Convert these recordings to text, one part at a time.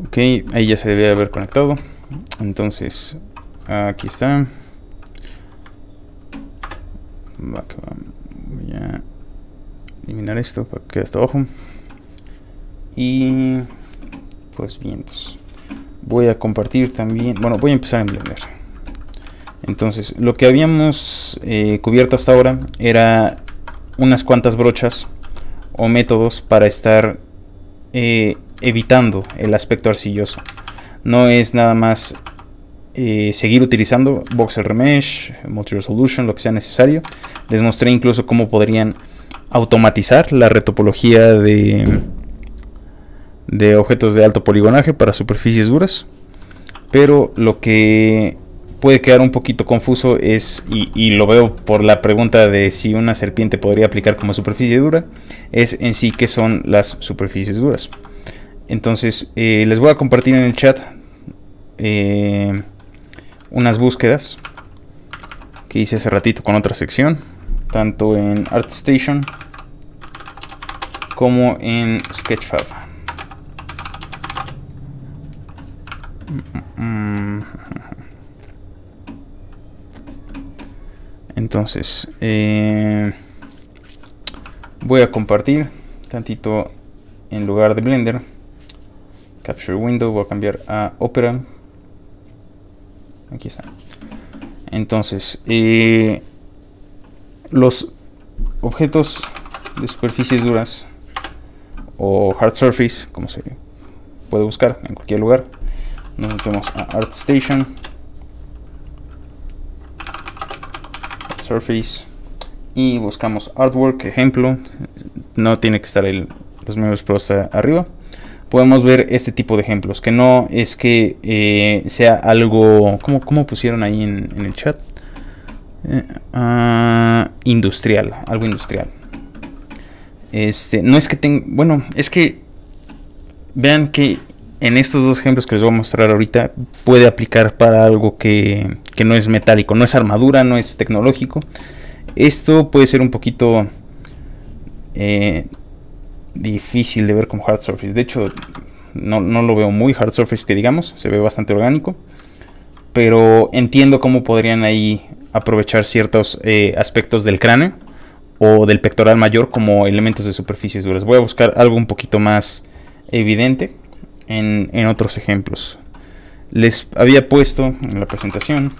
Ok, ahí ya se debe haber conectado. Entonces, aquí está. Voy a eliminar esto para que quede hasta abajo. Y pues bien, voy a compartir también. Bueno, voy a empezar en Blender. Entonces, lo que habíamos eh, cubierto hasta ahora era unas cuantas brochas o métodos para estar eh, evitando el aspecto arcilloso. No es nada más eh, seguir utilizando Boxer Remesh, Multi Resolution, lo que sea necesario. Les mostré incluso cómo podrían automatizar la retopología de, de objetos de alto poligonaje para superficies duras. Pero lo que puede quedar un poquito confuso es, y, y, lo veo por la pregunta de si una serpiente podría aplicar como superficie dura, es en sí que son las superficies duras. Entonces, eh, les voy a compartir en el chat eh, unas búsquedas que hice hace ratito con otra sección, tanto en ArtStation como en Sketchfab. Entonces, eh, voy a compartir tantito en lugar de Blender. Capture Window, voy a cambiar a Opera. Aquí está. Entonces, eh, los objetos de superficies duras o hard surface, como se puede buscar en cualquier lugar. Nos metemos a ArtStation. Surface y buscamos artwork ejemplo no tiene que estar el, los miembros pros arriba podemos ver este tipo de ejemplos, que no es que eh, sea algo, ¿cómo, cómo pusieron ahí en, el chat? Eh, ah, industrial, algo industrial. Este, no es que tenga, bueno, es que vean que en estos dos ejemplos que les voy a mostrar ahorita puede aplicar para algo que, que no es metálico, no es armadura, no es tecnológico. Esto puede ser un poquito eh, difícil de ver como hard surface. De hecho, no, lo veo muy hard surface que digamos, se ve bastante orgánico. Pero entiendo cómo podrían ahí aprovechar ciertos eh, aspectos del cráneo o del pectoral mayor como elementos de superficies duras. Voy a buscar algo un poquito más evidente en, otros ejemplos. Les había puesto en la presentación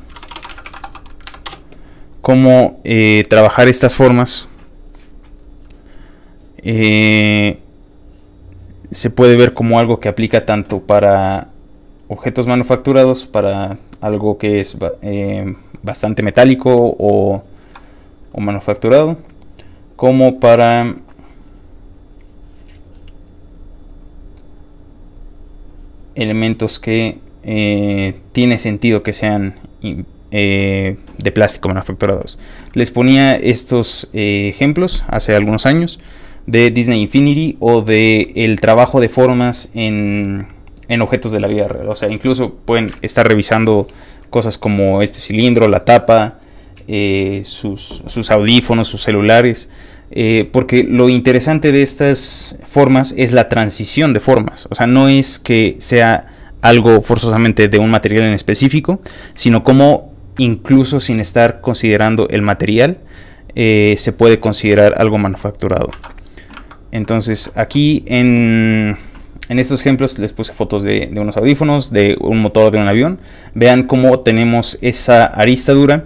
cómo eh, trabajar estas formas eh, se puede ver como algo que aplica tanto para objetos manufacturados, para algo que es eh, bastante metálico o, manufacturado, como para elementos que eh, tiene sentido que sean de plástico manufacturados. Les ponía estos ejemplos hace algunos años de Disney Infinity o de el trabajo de formas en, objetos de la vida real. O sea, incluso pueden estar revisando cosas como este cilindro, la tapa, eh, sus, audífonos, sus celulares. Eh, porque lo interesante de estas formas es la transición de formas. O sea, no es que sea algo forzosamente de un material en específico, sino como incluso sin estar considerando el material, eh, se puede considerar algo manufacturado. Entonces aquí en, estos ejemplos les puse fotos de, unos audífonos, de un motor de un avión. Vean cómo tenemos esa arista dura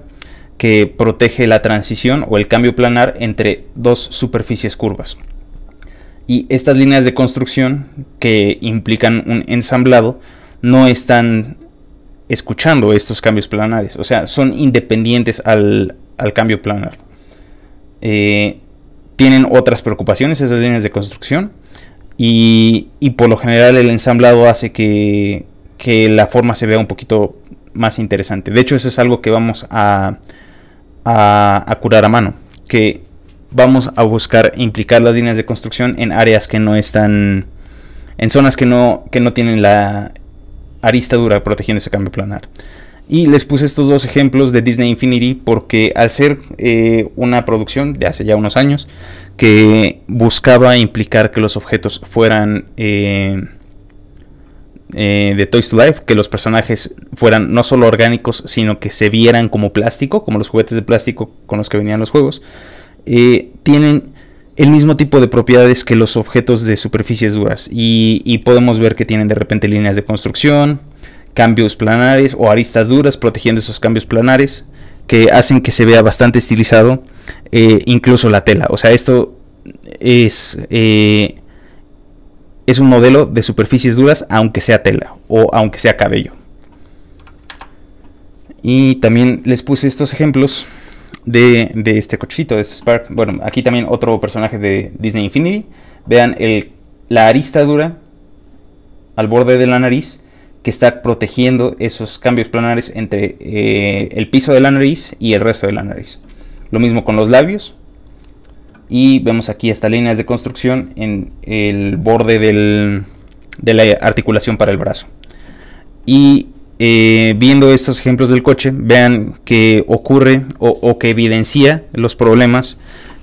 que protege la transición o el cambio planar entre dos superficies curvas. Y estas líneas de construcción que implican un ensamblado no están escuchando estos cambios planares, o sea, son independientes al, al cambio planar. Eh, tienen otras preocupaciones esas líneas de construcción y, y por lo general el ensamblado hace que, que, la forma se vea un poquito más interesante. De hecho eso es algo que vamos a, a, curar a mano, que vamos a buscar implicar las líneas de construcción en áreas que no están, en zonas que no, que no tienen la arista dura protegiendo ese cambio planar. Y les puse estos dos ejemplos de Disney Infinity porque al ser eh, una producción de hace ya unos años que buscaba implicar que los objetos fueran eh, eh, de Toys to Life, que los personajes fueran no solo orgánicos, sino que se vieran como plástico, como los juguetes de plástico con los que venían los juegos, tienen el mismo tipo de propiedades que los objetos de superficies duras y podemos ver que tienen de repente líneas de construcción, cambios planares o aristas duras protegiendo esos cambios planares que hacen que se vea bastante estilizado eh, incluso la tela. O sea, esto es, eh, es un modelo de superficies duras aunque sea tela o aunque sea cabello. Y también les puse estos ejemplos de, este cochecito, de este Spark. Bueno, aquí también otro personaje de Disney Infinity. Vean la arista dura al borde de la nariz que está protegiendo esos cambios planares entre eh, el piso de la nariz y el resto de la nariz. Lo mismo con los labios. Y vemos aquí estas líneas de construcción en el borde de la articulación para el brazo. Y eh, viendo estos ejemplos del coche, vean que ocurre o, que evidencia los problemas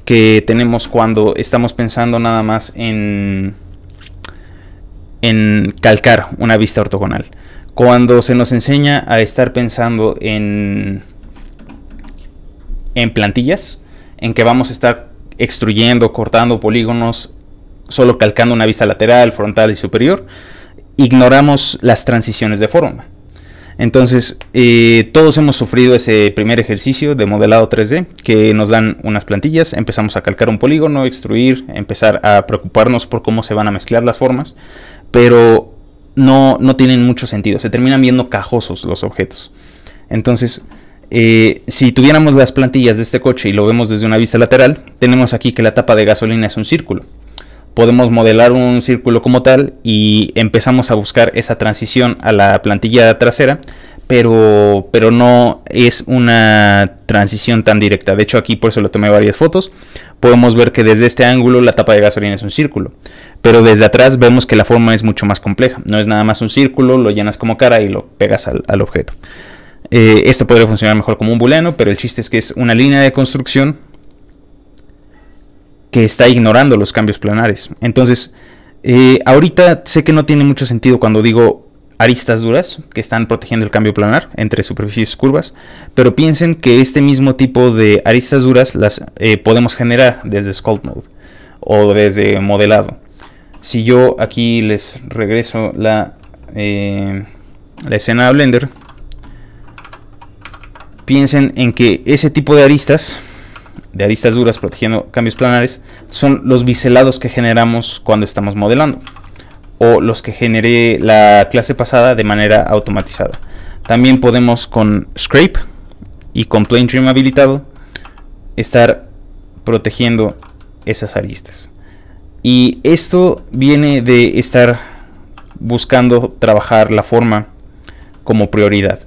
que tenemos cuando estamos pensando nada más en, en calcar una vista ortogonal. Cuando se nos enseña a estar pensando en, en plantillas, en que vamos a estar extruyendo, cortando polígonos, solo calcando una vista lateral, frontal y superior, ignoramos las transiciones de forma. Entonces, eh, todos hemos sufrido ese primer ejercicio de modelado 3D, que nos dan unas plantillas, empezamos a calcar un polígono, extruir, empezar a preocuparnos por cómo se van a mezclar las formas, pero no, no tienen mucho sentido, se terminan viendo cajosos los objetos. Entonces, eh, si tuviéramos las plantillas de este coche y lo vemos desde una vista lateral, tenemos aquí que la tapa de gasolina es un círculo. Podemos modelar un círculo como tal y empezamos a buscar esa transición a la plantilla trasera, pero, pero no es una transición tan directa. De hecho, aquí por eso lo tomé varias fotos. Podemos ver que desde este ángulo la tapa de gasolina es un círculo pero desde atrás vemos que la forma es mucho más compleja. No es nada más un círculo, lo llenas como cara y lo pegas al, objeto. Eh, esto podría funcionar mejor como un booleano, pero el chiste es que es una línea de construcción que está ignorando los cambios planares. Entonces, eh, ahorita sé que no tiene mucho sentido cuando digo aristas duras que están protegiendo el cambio planar entre superficies curvas, pero piensen que este mismo tipo de aristas duras las eh, podemos generar desde Sculpt Mode o desde modelado si yo aquí les regreso la, eh, la escena a Blender, piensen en que ese tipo de aristas, de aristas duras protegiendo cambios planares, son los biselados que generamos cuando estamos modelando, o los que generé la clase pasada de manera automatizada. También podemos con Scrape y con Plane Trim habilitado estar protegiendo esas aristas. Y esto viene de estar buscando trabajar la forma como prioridad.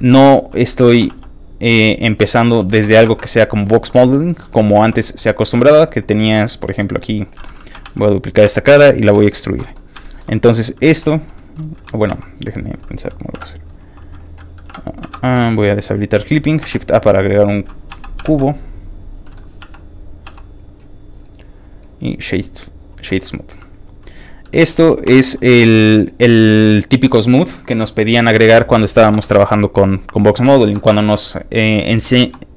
No estoy eh, empezando desde algo que sea como box modeling, como antes se acostumbraba, que tenías, por ejemplo, aquí voy a duplicar esta cara y la voy a extruir. Entonces esto, bueno, déjenme pensar cómo lo voy a hacer. Ah, voy a deshabilitar clipping, shift A para agregar un cubo. y Shade, Smooth. Esto es el, típico smooth que nos pedían agregar cuando estábamos trabajando con, con Box Modeling. Cuando nos eh,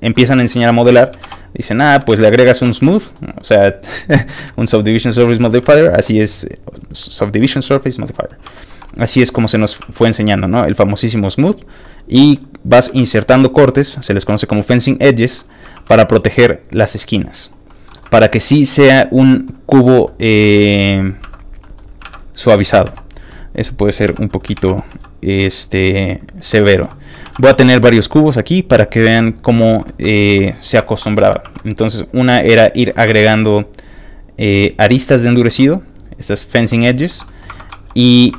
empiezan a enseñar a modelar, dicen, ah, pues le agregas un smooth, o sea, un Subdivision Surface Modifier, así es, Subdivision Surface Modifier. Así es como se nos fue enseñando, ¿no? El famosísimo smooth. Y vas insertando cortes, se les conoce como fencing edges, para proteger las esquinas para que sí sea un cubo eh, suavizado. Eso puede ser un poquito este, severo. Voy a tener varios cubos aquí para que vean cómo eh, se acostumbraba. Entonces una era ir agregando eh, aristas de endurecido, estas fencing edges. Y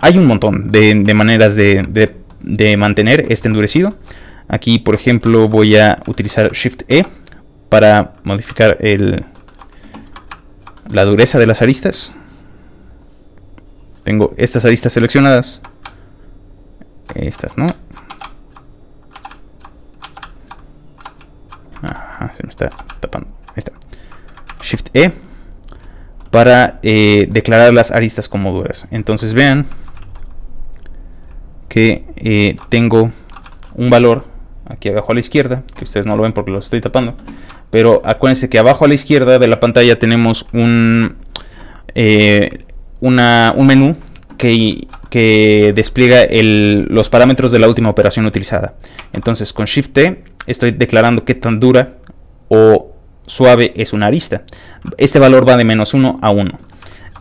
hay un montón de, maneras de mantener este endurecido. Aquí por ejemplo voy a utilizar Shift E para modificar la dureza de las aristas. Tengo estas aristas seleccionadas. Estas no. se me está tapando. Shift E para eh, declarar las aristas como duras. Entonces vean que eh, tengo un valor aquí abajo a la izquierda, que ustedes no lo ven porque lo estoy tapando, pero acuérdense que abajo a la izquierda de la pantalla tenemos un, eh, un menú que, que despliega los parámetros de la última operación utilizada. Entonces con Shift T estoy declarando qué tan dura o suave es una arista. Este valor va de menos 1 a 1.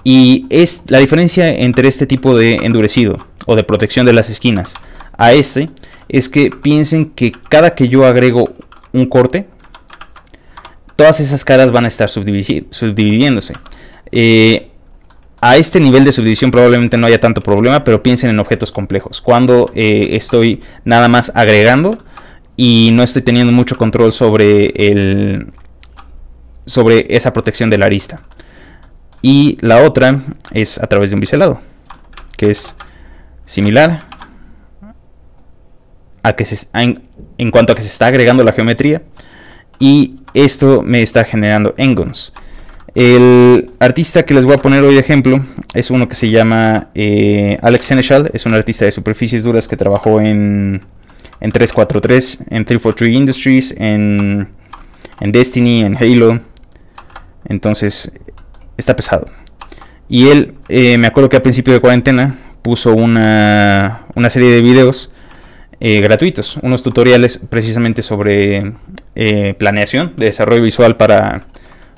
Y es la diferencia entre este tipo de endurecido o de protección de las esquinas a este es que piensen que cada que yo agrego un corte todas esas caras van a estar subdividiéndose. Eh, a este nivel de subdivisión probablemente no haya tanto problema, pero piensen en objetos complejos. Cuando eh, estoy nada más agregando y no estoy teniendo mucho control sobre, el, sobre esa protección de la arista. Y la otra es a través de un biselado, que es similar a que se, en, en cuanto a que se está agregando la geometría y esto me está generando engons. El artista que les voy a poner hoy de ejemplo es uno que se llama eh, Alex Seneschal, es un artista de superficies duras que trabajó en, en 343, en 343 Industries, en, Destiny, en Halo. Entonces, está pesado. Y él, eh, me acuerdo que a principio de cuarentena puso una, una serie de videos eh, gratuitos, unos tutoriales precisamente sobre eh, planeación de desarrollo visual para,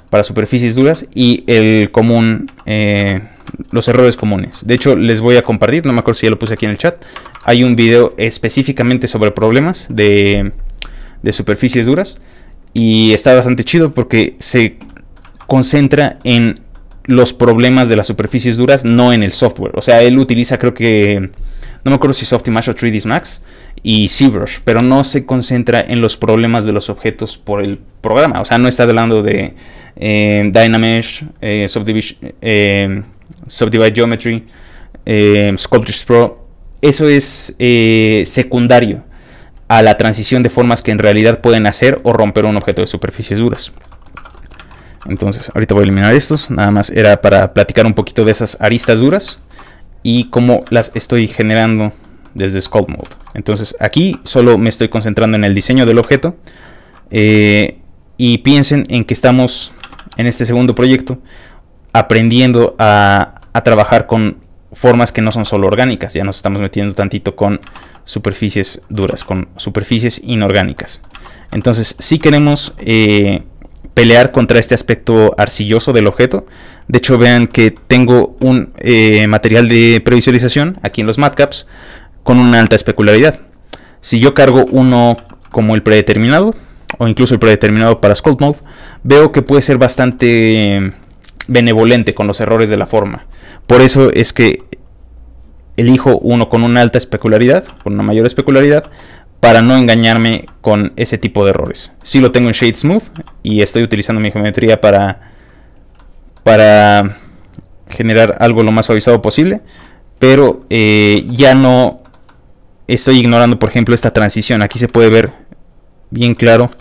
para superficies duras y el común, eh, los errores comunes. De hecho, les voy a compartir, no me acuerdo si ya lo puse aquí en el chat, hay un video específicamente sobre problemas de, de superficies duras y está bastante chido porque se concentra en los problemas de las superficies duras, no en el software. O sea, él utiliza creo que no me acuerdo si Softimage o 3ds Max y ZBrush, pero no se concentra en los problemas de los objetos por el programa. O sea, no está hablando de eh, Dynamesh, eh, eh, Subdivide Geometry, Sculptures Pro. Eso es secundario a la transición de formas que en realidad pueden hacer o romper un objeto de superficies duras. Entonces, ahorita voy a eliminar estos. Nada más era para platicar un poquito de esas aristas duras y cómo las estoy generando desde Sculpt Mode. Entonces aquí solo me estoy concentrando en el diseño del objeto eh, y piensen en que estamos en este segundo proyecto aprendiendo a, trabajar con formas que no son solo orgánicas, ya nos estamos metiendo tantito con superficies duras, con superficies inorgánicas. Entonces, si queremos eh, pelear contra este aspecto arcilloso del objeto. De hecho, vean que tengo un eh, material de previsualización aquí en los matcaps con una alta especularidad. Si yo cargo uno como el predeterminado, o incluso el predeterminado para sculpt Mode, veo que puede ser bastante mm, benevolente con los errores de la forma. Por eso es que elijo uno con una alta especularidad, con una mayor especularidad, para no engañarme con ese tipo de errores. Si lo tengo en Shade Smooth y estoy utilizando mi geometría para, para generar algo lo más suavizado posible, pero eh, ya no estoy ignorando, por ejemplo, esta transición. Aquí se puede ver bien claro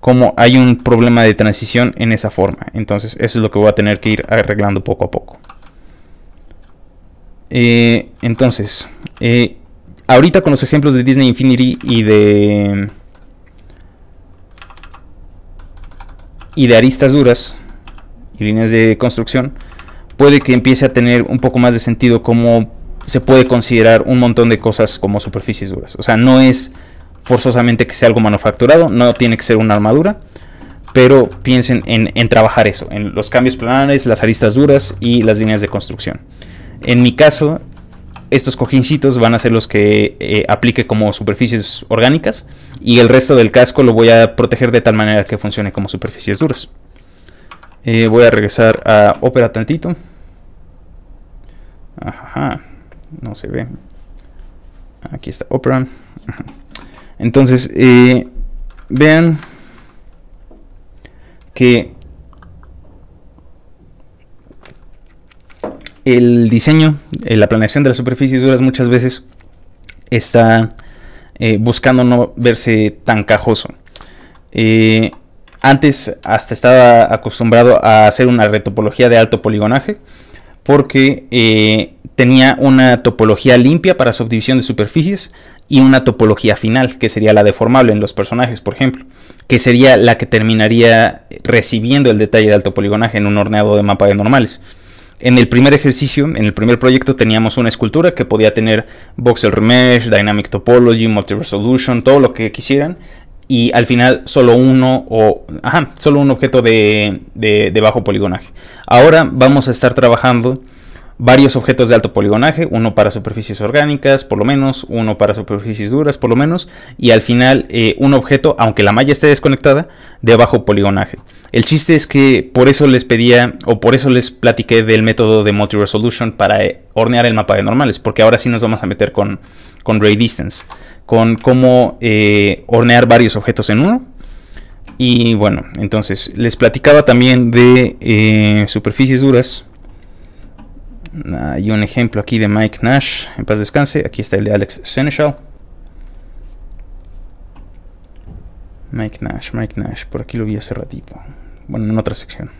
cómo hay un problema de transición en esa forma. Entonces eso es lo que voy a tener que ir arreglando poco a poco. Eh, entonces, eh, ahorita con los ejemplos de Disney Infinity y de... Y de aristas duras y líneas de construcción, puede que empiece a tener un poco más de sentido cómo se puede considerar un montón de cosas como superficies duras. O sea, no es forzosamente que sea algo manufacturado, no tiene que ser una armadura, pero piensen en, trabajar eso, en los cambios planares, las aristas duras y las líneas de construcción. En mi caso, estos cojincitos van a ser los que eh, aplique como superficies orgánicas y el resto del casco lo voy a proteger de tal manera que funcione como superficies duras. Eh, voy a regresar a Opera tantito. Ajá, no se ve. Aquí está Opera. Entonces, eh, vean que el diseño, eh, la planeación de las superficies duras muchas veces está eh, buscando no verse tan cajoso. Eh, antes hasta estaba acostumbrado a hacer una retopología de alto poligonaje porque tenía una topología limpia para subdivisión de superficies y una topología final que sería la deformable en los personajes, por ejemplo, que sería la que terminaría recibiendo el detalle de alto poligonaje en un horneado de mapa de normales. En el primer ejercicio, en el primer proyecto, teníamos una escultura que podía tener voxel remesh, dynamic topology, multi-resolution, todo lo que quisieran. Y al final solo uno o ajá, solo un objeto de bajo poligonaje. Ahora vamos a estar trabajando varios objetos de alto poligonaje, uno para superficies orgánicas, por lo menos, uno para superficies duras, por lo menos, y al final eh, un objeto, aunque la malla esté desconectada, de bajo poligonaje. El chiste es que por eso les pedía o por eso les platiqué del método de multi-resolution para eh, hornear el mapa de normales, porque ahora sí nos vamos a meter con, con ray distance, con cómo eh, hornear varios objetos en uno. Y bueno, entonces les platicaba también de superficies duras Ah, hay un ejemplo aquí de Mike Nash, en paz descanse. Aquí está el de Alex Seneschal. Mike Nash, Mike Nash, por aquí lo vi hace ratito. Bueno, en otra sección.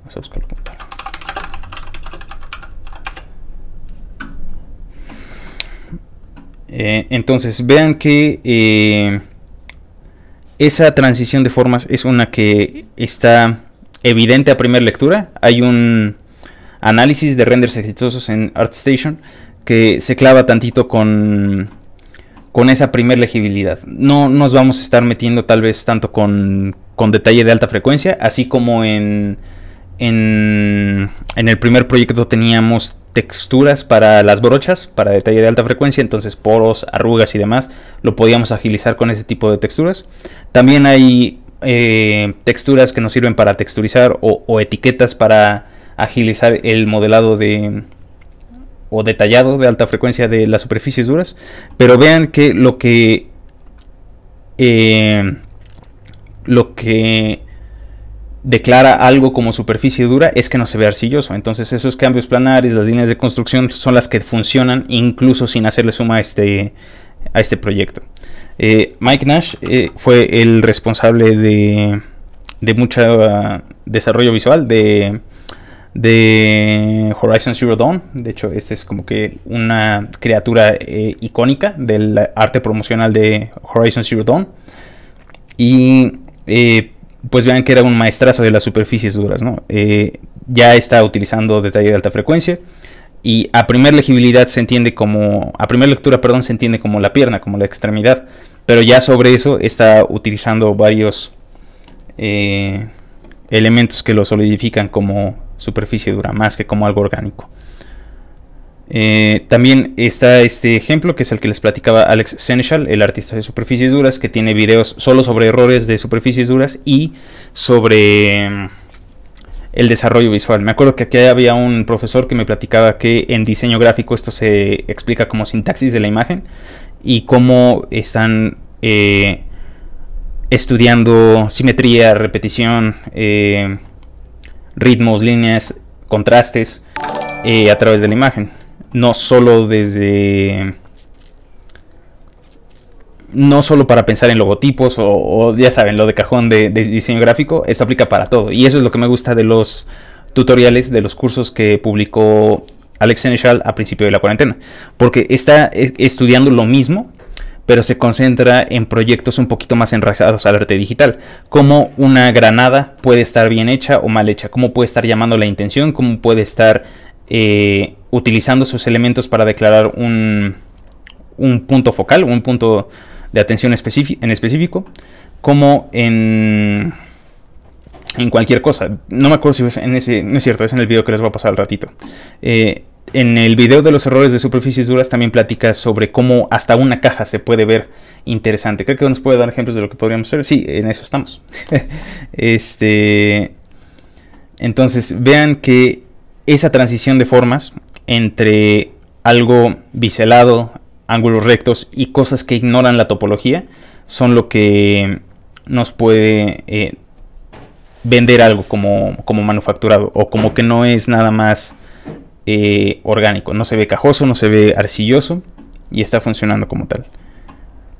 Vamos a buscarlo eh, entonces, vean que eh, esa transición de formas es una que está evidente a primera lectura. Hay un análisis de renders exitosos en ArtStation que se clava tantito con, con esa primer legibilidad. No nos vamos a estar metiendo tal vez tanto con, detalle de alta frecuencia, así como en, en, el primer proyecto teníamos texturas para las brochas, para detalle de alta frecuencia, entonces poros, arrugas y demás, lo podíamos agilizar con ese tipo de texturas. También hay eh, texturas que nos sirven para texturizar o etiquetas para agilizar el modelado de o detallado de alta frecuencia de las superficies duras, pero vean que lo que eh, lo que declara algo como superficie dura es que no se ve arcilloso. Entonces esos cambios planares, las líneas de construcción son las que funcionan incluso sin hacerle suma a este, a este proyecto. Eh, Mike Nash eh, fue el responsable de, de mucho ah, desarrollo visual de de Horizon Zero Dawn. De hecho, este es como que una criatura eh, icónica del arte promocional de Horizon Zero Dawn. Y eh, pues vean que era un maestrazo de las superficies duras, ¿no? Eh, ya está utilizando detalle de alta frecuencia. Y a primera legibilidad se entiende como. A primera lectura, perdón, se entiende como la pierna, como la extremidad. Pero ya sobre eso está utilizando varios elementos que lo solidifican como superficie dura, más que como algo orgánico. Eh, también está este ejemplo que es el que les platicaba Alex Seneschal, el artista de superficies duras, que tiene videos solo sobre errores de superficies duras y sobre mm, el desarrollo visual. Me acuerdo que aquí había un profesor que me platicaba que en diseño gráfico esto se explica como sintaxis de la imagen y cómo están eh, estudiando simetría, repetición, eh, ritmos, líneas, contrastes eh, a través de la imagen. No solo desde... No solo para pensar en logotipos o, ya saben, lo de cajón de, diseño gráfico, esto aplica para todo. Y eso es lo que me gusta de los tutoriales, de los cursos que publicó Alex Seneschal a principio de la cuarentena, porque está eh, estudiando lo mismo pero se concentra en proyectos un poquito más enraizados al arte digital. Cómo una granada puede estar bien hecha o mal hecha, cómo puede estar llamando la intención, cómo puede estar eh, utilizando sus elementos para declarar un, punto focal, un punto de atención en específico, como en, en cualquier cosa. No me acuerdo si es en ese, no es cierto, es en el video que les voy a pasar al ratito. Eh, en el video de los errores de superficies duras también platica sobre cómo hasta una caja se puede ver interesante. Creo que nos puede dar ejemplos de lo que podríamos hacer. Sí, en eso estamos. este, entonces, vean que esa transición de formas entre algo biselado, ángulos rectos y cosas que ignoran la topología son lo que nos puede eh, vender algo como, como manufacturado o como que no es nada más eh, orgánico, no se ve cajoso, no se ve arcilloso y está funcionando como tal.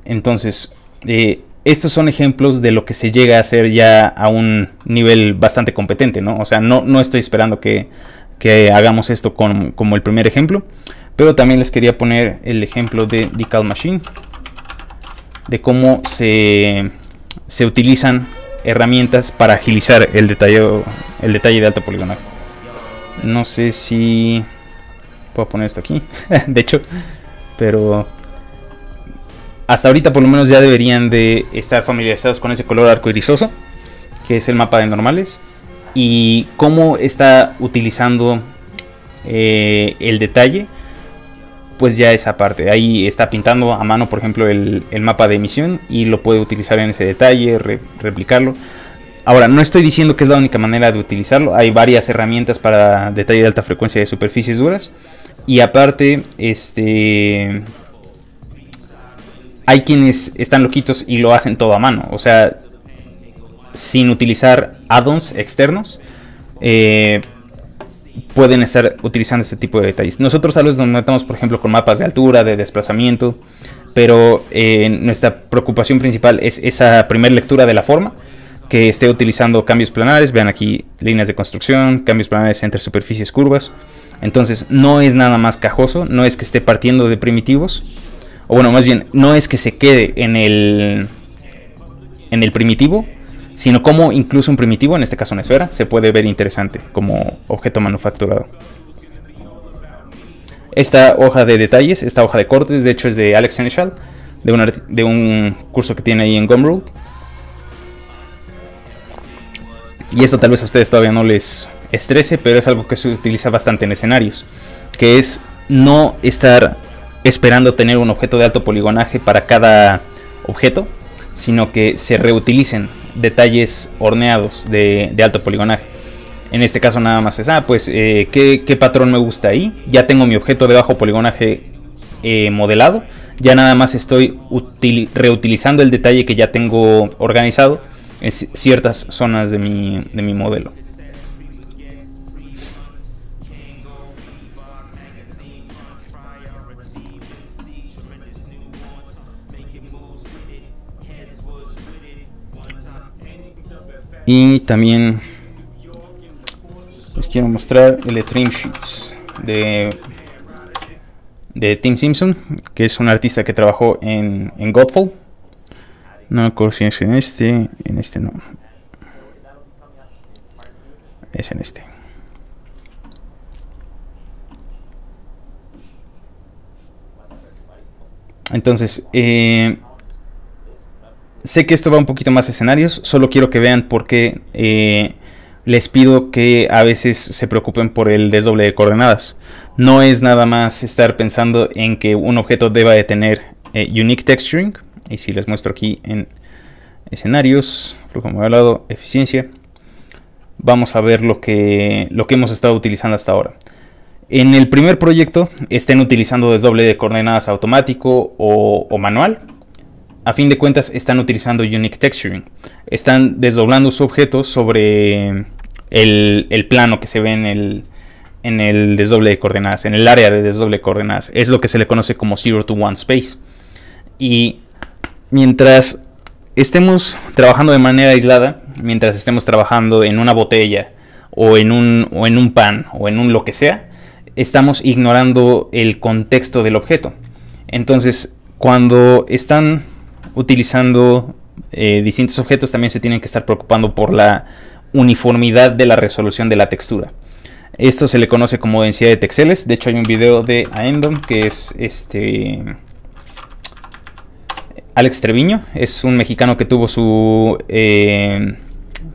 Entonces, eh, estos son ejemplos de lo que se llega a hacer ya a un nivel bastante competente, ¿no? O sea, no, no estoy esperando que, que hagamos esto como el primer ejemplo, pero también les quería poner el ejemplo de Decal Machine, de cómo se, se utilizan herramientas para agilizar el, detalle, el detalle de alta poligonal. No sé si puedo poner esto aquí, de hecho, pero hasta ahorita por lo menos ya deberían de estar familiarizados con ese color arcoirisoso, que es el mapa de normales, y cómo está utilizando eh, el detalle, pues ya esa parte. Ahí está pintando a mano, por ejemplo, el, mapa de emisión y lo puede utilizar en ese detalle, replicarlo. Ahora, no estoy diciendo que es la única manera de utilizarlo. Hay varias herramientas para detalle de alta frecuencia de superficies duras. Y aparte, este... Hay quienes están loquitos y lo hacen todo a mano. O sea, sin utilizar addons externos. Eh, pueden estar utilizando este tipo de detalles. Nosotros a veces nos metemos, por ejemplo, con mapas de altura, de desplazamiento, pero eh, nuestra preocupación principal es esa primera lectura de la forma que esté utilizando cambios planares. Vean aquí líneas de construcción, cambios planares entre superficies curvas. Entonces no es nada más cajoso, no es que esté partiendo de primitivos. O bueno, más bien, no es que se quede en el, en el primitivo, sino como incluso un primitivo, en este caso una esfera, se puede ver interesante como objeto manufacturado. Esta hoja de detalles, esta hoja de cortes, de hecho es de Alex Seneschal, de un, de un curso que tiene ahí en Gumroad y esto tal vez a ustedes todavía no les estrese, pero es algo que se utiliza bastante en escenarios, que es no estar esperando tener un objeto de alto poligonaje para cada objeto, sino que se reutilicen detalles horneados de, alto poligonaje. En este caso nada más es, ah, pues, eh, ¿qué, patrón me gusta ahí? Ya tengo mi objeto de bajo poligonaje eh, modelado, ya nada más estoy reutilizando el detalle que ya tengo organizado en ciertas zonas de mi, de mi modelo. Y también les quiero mostrar el de Sheets de, de Tim Simpson, que es un artista que trabajó en, en Godfall. No me en este. En este no. Es en este. Entonces, eh, sé que esto va un poquito más escenarios, solo quiero que vean por qué eh, les pido que a veces se preocupen por el desdoble de coordenadas. No es nada más estar pensando en que un objeto deba de tener eh, unique texturing, y si les muestro aquí en escenarios, flujo lado, eficiencia, vamos a ver lo que, lo que hemos estado utilizando hasta ahora. En el primer proyecto estén utilizando desdoble de coordenadas automático o, manual. A fin de cuentas están utilizando Unique Texturing. Están desdoblando su objeto sobre el, plano que se ve en el, en el desdoble de coordenadas, en el área de desdoble de coordenadas. Es lo que se le conoce como Zero to One Space. Y mientras estemos trabajando de manera aislada, mientras estemos trabajando en una botella o en un, en un pan o en un lo que sea, estamos ignorando el contexto del objeto. Entonces, cuando están utilizando eh, distintos objetos, también se tienen que estar preocupando por la uniformidad de la resolución de la textura. Esto se le conoce como densidad de texeles. De hecho, hay un video de Aendom que es este Alex Treviño es un mexicano que tuvo su, eh,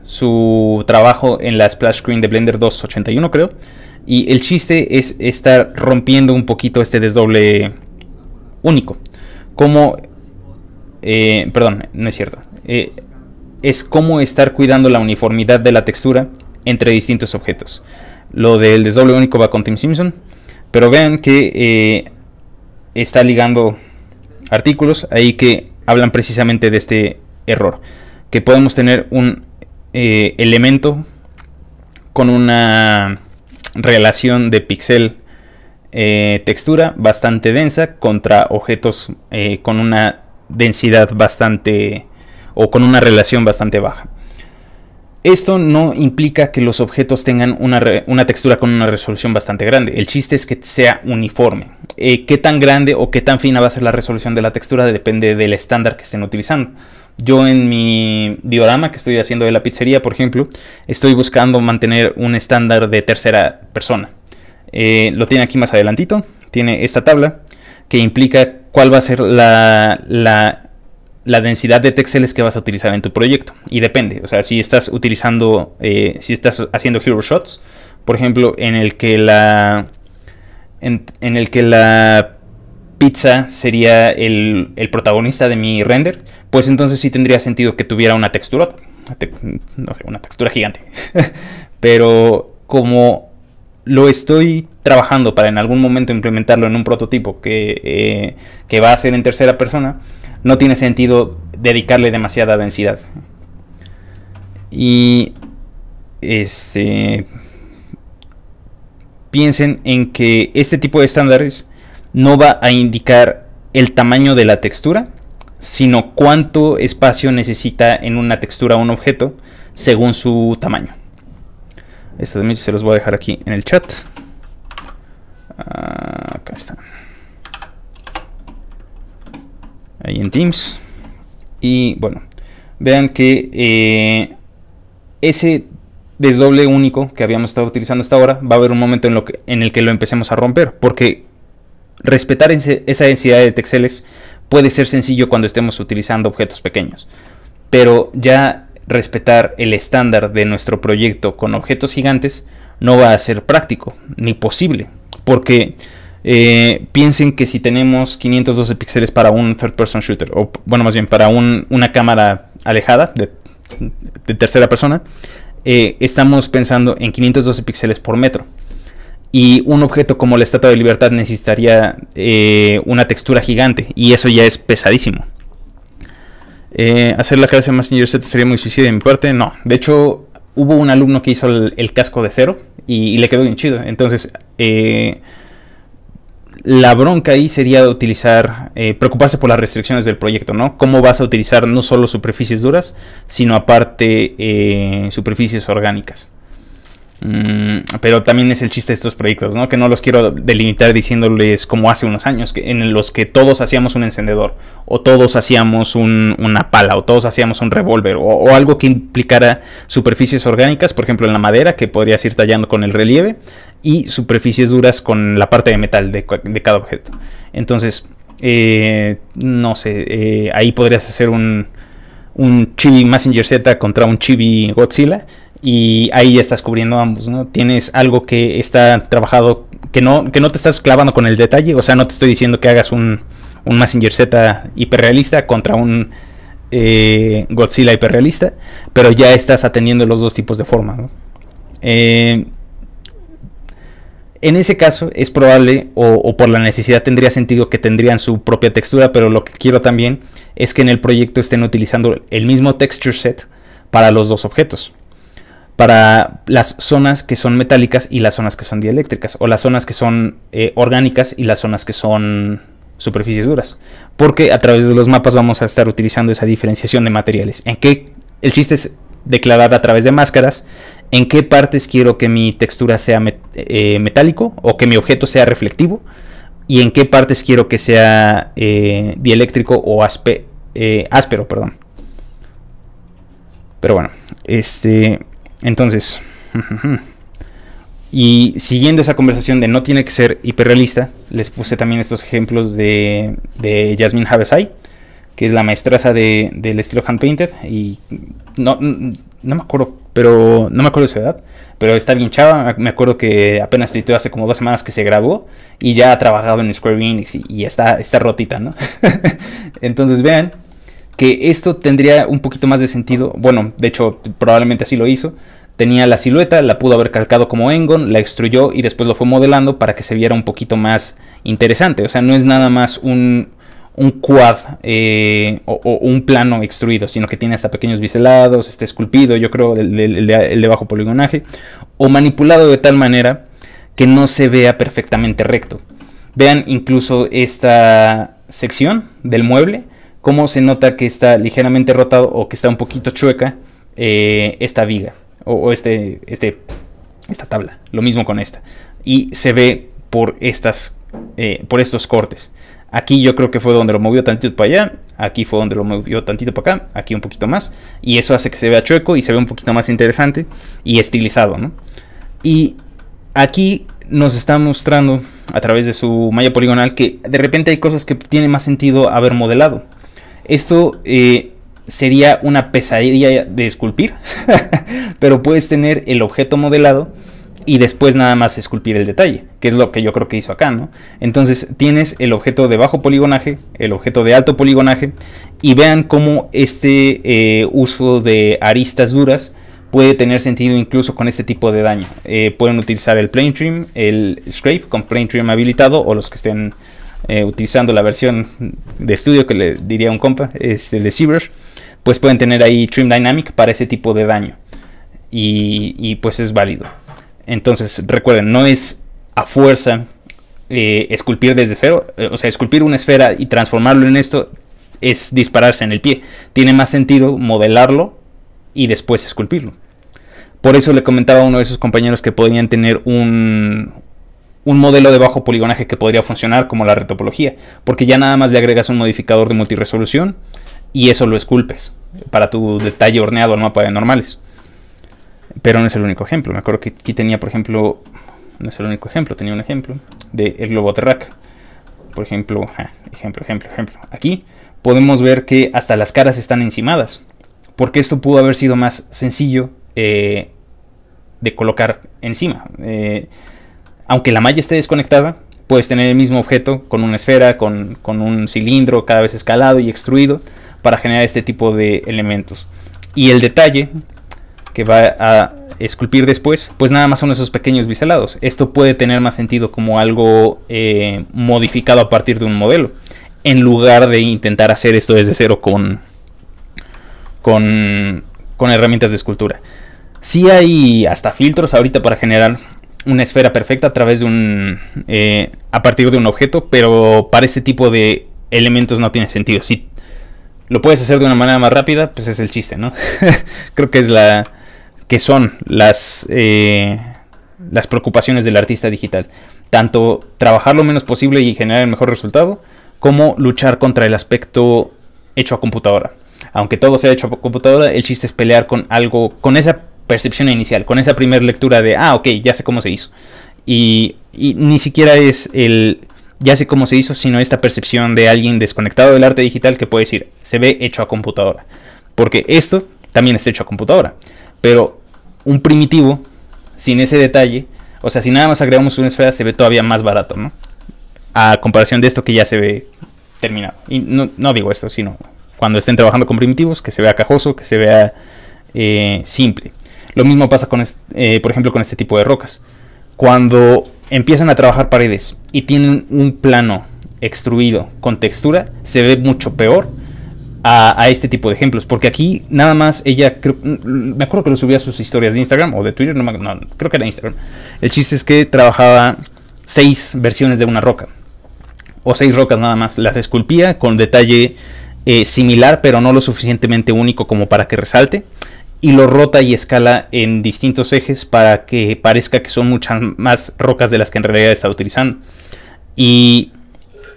su trabajo en la splash screen de Blender 281, creo. Y el chiste es estar rompiendo un poquito este desdoble único. Como... Eh, perdón, no es cierto. Eh, es como estar cuidando la uniformidad de la textura entre distintos objetos. Lo del desdoble único va con Tim Simpson. Pero vean que está ligando artículos ahí que hablan precisamente de este error. Que podemos tener un eh, elemento con una relación de pixel eh, textura bastante densa contra objetos eh, con una densidad bastante o con una relación bastante baja. Esto no implica que los objetos tengan una, textura con una resolución bastante grande. El chiste es que sea uniforme. Eh, qué tan grande o qué tan fina va a ser la resolución de la textura depende del estándar que estén utilizando. Yo en mi diorama que estoy haciendo de la pizzería, por ejemplo, estoy buscando mantener un estándar de tercera persona. Eh, lo tiene aquí más adelantito. Tiene esta tabla que implica cuál va a ser la, la la densidad de textiles que vas a utilizar en tu proyecto. Y depende, o sea, si estás utilizando, eh, si estás haciendo hero shots, por ejemplo, en el que la, en, el que la pizza sería el, el, protagonista de mi render, pues entonces sí tendría sentido que tuviera una textura, no sé, una textura gigante. Pero como lo estoy trabajando para en algún momento implementarlo en un prototipo que, eh, que va a ser en tercera persona, no tiene sentido dedicarle demasiada densidad. Y este piensen en que este tipo de estándares no va a indicar el tamaño de la textura, sino cuánto espacio necesita en una textura un objeto según su tamaño. Esto también se los voy a dejar aquí en el chat. Ah, acá está ahí en Teams. Y bueno, vean que eh, ese desdoble único que habíamos estado utilizando hasta ahora va a haber un momento en, lo que, en el que lo empecemos a romper, porque respetar esa densidad de texeles puede ser sencillo cuando estemos utilizando objetos pequeños, pero ya respetar el estándar de nuestro proyecto con objetos gigantes no va a ser práctico ni posible, porque eh, piensen que si tenemos 512 píxeles para un third person shooter, o bueno, más bien para una cámara alejada de, tercera persona, eh, estamos pensando en 512 píxeles por metro. Y un objeto como la Estatua de Libertad necesitaría eh, una textura gigante, y eso ya es pesadísimo. hacer la cabeza de Messenger Z sería muy suicida y mi no. De hecho, hubo un alumno que hizo el, casco de cero y, le quedó bien chido. Entonces, eh, la bronca ahí sería utilizar, eh, preocuparse por las restricciones del proyecto, ¿no? Cómo vas a utilizar no solo superficies duras, sino aparte eh, superficies orgánicas. Mm, pero también es el chiste de estos proyectos, ¿no? Que no los quiero delimitar diciéndoles como hace unos años, que en los que todos hacíamos un encendedor, o todos hacíamos una pala, o todos hacíamos un revólver, o, o algo que implicara superficies orgánicas, por ejemplo en la madera, que podrías ir tallando con el relieve, y superficies duras con la parte de metal de, cada objeto. Entonces, eh, no sé, eh, ahí podrías hacer un, un Chibi Messenger Z contra un Chibi Godzilla y ahí ya estás cubriendo ambos, ¿no? Tienes algo que está trabajado, que no, que no te estás clavando con el detalle, o sea, no te estoy diciendo que hagas un, un Messenger Z hiperrealista contra un eh, Godzilla hiperrealista, pero ya estás atendiendo los dos tipos de forma, Eh, en ese caso es probable o, por la necesidad tendría sentido que tendrían su propia textura, pero lo que quiero también es que en el proyecto estén utilizando el mismo texture set para los dos objetos. Para las zonas que son metálicas y las zonas que son dieléctricas, o las zonas que son eh, orgánicas y las zonas que son superficies duras. Porque a través de los mapas vamos a estar utilizando esa diferenciación de materiales. En que el chiste es declarar a través de máscaras en qué partes quiero que mi textura sea eh, metálico o que mi objeto sea reflectivo y en qué partes quiero que sea eh, dieléctrico o eh, áspero, perdón. Pero bueno, este, entonces, y siguiendo esa conversación de no tiene que ser hiperrealista, les puse también estos ejemplos de, Jasmine Havesai, que es la maestraza del estilo hand painted y no, no me acuerdo pero no me acuerdo de su edad. Pero está bien chava, me acuerdo que apenas tuiteó hace como dos semanas que se grabó y ya ha trabajado en Square Enix y, y está, está rotita, ¿no? Entonces vean que esto tendría un poquito más de sentido. Bueno, de hecho probablemente así lo hizo. Tenía la silueta, la pudo haber calcado como Engon, la extruyó y después lo fue modelando para que se viera un poquito más interesante. O sea, no es nada más un, un quad eh, o, un plano extruido, sino que tiene hasta pequeños biselados, está esculpido, yo creo, el de, bajo poligonaje, o manipulado de tal manera que no se vea perfectamente recto. Vean incluso esta sección del mueble, cómo se nota que está ligeramente rotado o que está un poquito chueca eh, esta viga o, este, este, esta tabla. Lo mismo con esta. Y se ve por, estas, eh, por estos cortes. Aquí yo creo que fue donde lo movió tantito para allá, aquí fue donde lo movió tantito para acá, aquí un poquito más, y eso hace que se vea chueco y se vea un poquito más interesante y estilizado, ¿no? Y aquí nos está mostrando a través de su malla poligonal que de repente hay cosas que tiene más sentido haber modelado. Esto eh, sería una pesadilla de esculpir, pero puedes tener el objeto modelado y después nada más esculpir el detalle, que es lo que yo creo que hizo acá, ¿no? Entonces tienes el objeto de bajo poligonaje, el objeto de alto poligonaje, y vean cómo este eh, uso de aristas duras puede tener sentido incluso con este tipo de daño. Eh, pueden utilizar el Plane Trim, el Scrape con Plane Trim habilitado, o los que estén eh, utilizando la versión de estudio que le diría un compa, este, de Seavers, pues pueden tener ahí Trim Dynamic para ese tipo de daño. y pues es válido. Entonces, recuerden, no es a fuerza eh, esculpir desde cero. Eh, o sea, esculpir una esfera y transformarlo en esto es dispararse en el pie. Tiene más sentido modelarlo y después esculpirlo. Por eso le comentaba a uno de sus compañeros que podían tener un, un modelo de bajo poligonaje que podría funcionar como la retopología, porque ya nada más le agregas un modificador de multiresolución y eso lo esculpes para tu detalle horneado al mapa de normales. Pero no es el único ejemplo. Me acuerdo que aquí tenía, por ejemplo, no es el único ejemplo, tenía un ejemplo de el globo terráqueo. Por ejemplo, ah, ejemplo, ejemplo, ejemplo. Aquí podemos ver que hasta las caras están encimadas, porque esto pudo haber sido más sencillo eh, de colocar encima. Eh, aunque la malla esté desconectada, puedes tener el mismo objeto con una esfera, con, con, un cilindro cada vez escalado y extruido para generar este tipo de elementos. Y el detalle que va a esculpir después, pues nada más son esos pequeños biselados. Esto puede tener más sentido como algo eh, modificado a partir de un modelo, en lugar de intentar hacer esto desde cero con, con, herramientas de escultura. Si sí hay hasta filtros ahorita para generar una esfera perfecta a través de un eh, a partir de un objeto, pero para este tipo de elementos no tiene sentido. Si lo puedes hacer de una manera más rápida, pues es el chiste, ¿no? Creo que es la que son las, eh, las preocupaciones del artista digital. Tanto trabajar lo menos posible y generar el mejor resultado, como luchar contra el aspecto hecho a computadora. Aunque todo sea hecho a computadora, el chiste es pelear con algo, con esa percepción inicial, con esa primera lectura de, ah, ok, ya sé cómo se hizo. Y, y ni siquiera es el, ya sé cómo se hizo, sino esta percepción de alguien desconectado del arte digital que puede decir, se ve hecho a computadora. Porque esto también está hecho a computadora. Pero un primitivo, sin ese detalle, o sea, si nada más agregamos una esfera, se ve todavía más barato, ¿no? A comparación de esto que ya se ve terminado. Y no, digo esto, sino cuando estén trabajando con primitivos, que se vea cajoso, que se vea eh, simple. Lo mismo pasa con, eh, por ejemplo, con este tipo de rocas. Cuando empiezan a trabajar paredes y tienen un plano extruido con textura, se ve mucho peor a, este tipo de ejemplos. Porque aquí nada más ella, mm, me acuerdo que lo subía a sus historias de Instagram o de Twitter, no, creo que era Instagram. El chiste es que trabajaba seis versiones de una roca. O seis rocas nada más. Las esculpía con detalle eh, similar, pero no lo suficientemente único como para que resalte. Y lo rota y escala en distintos ejes para que parezca que son muchas más rocas de las que en realidad está utilizando. Y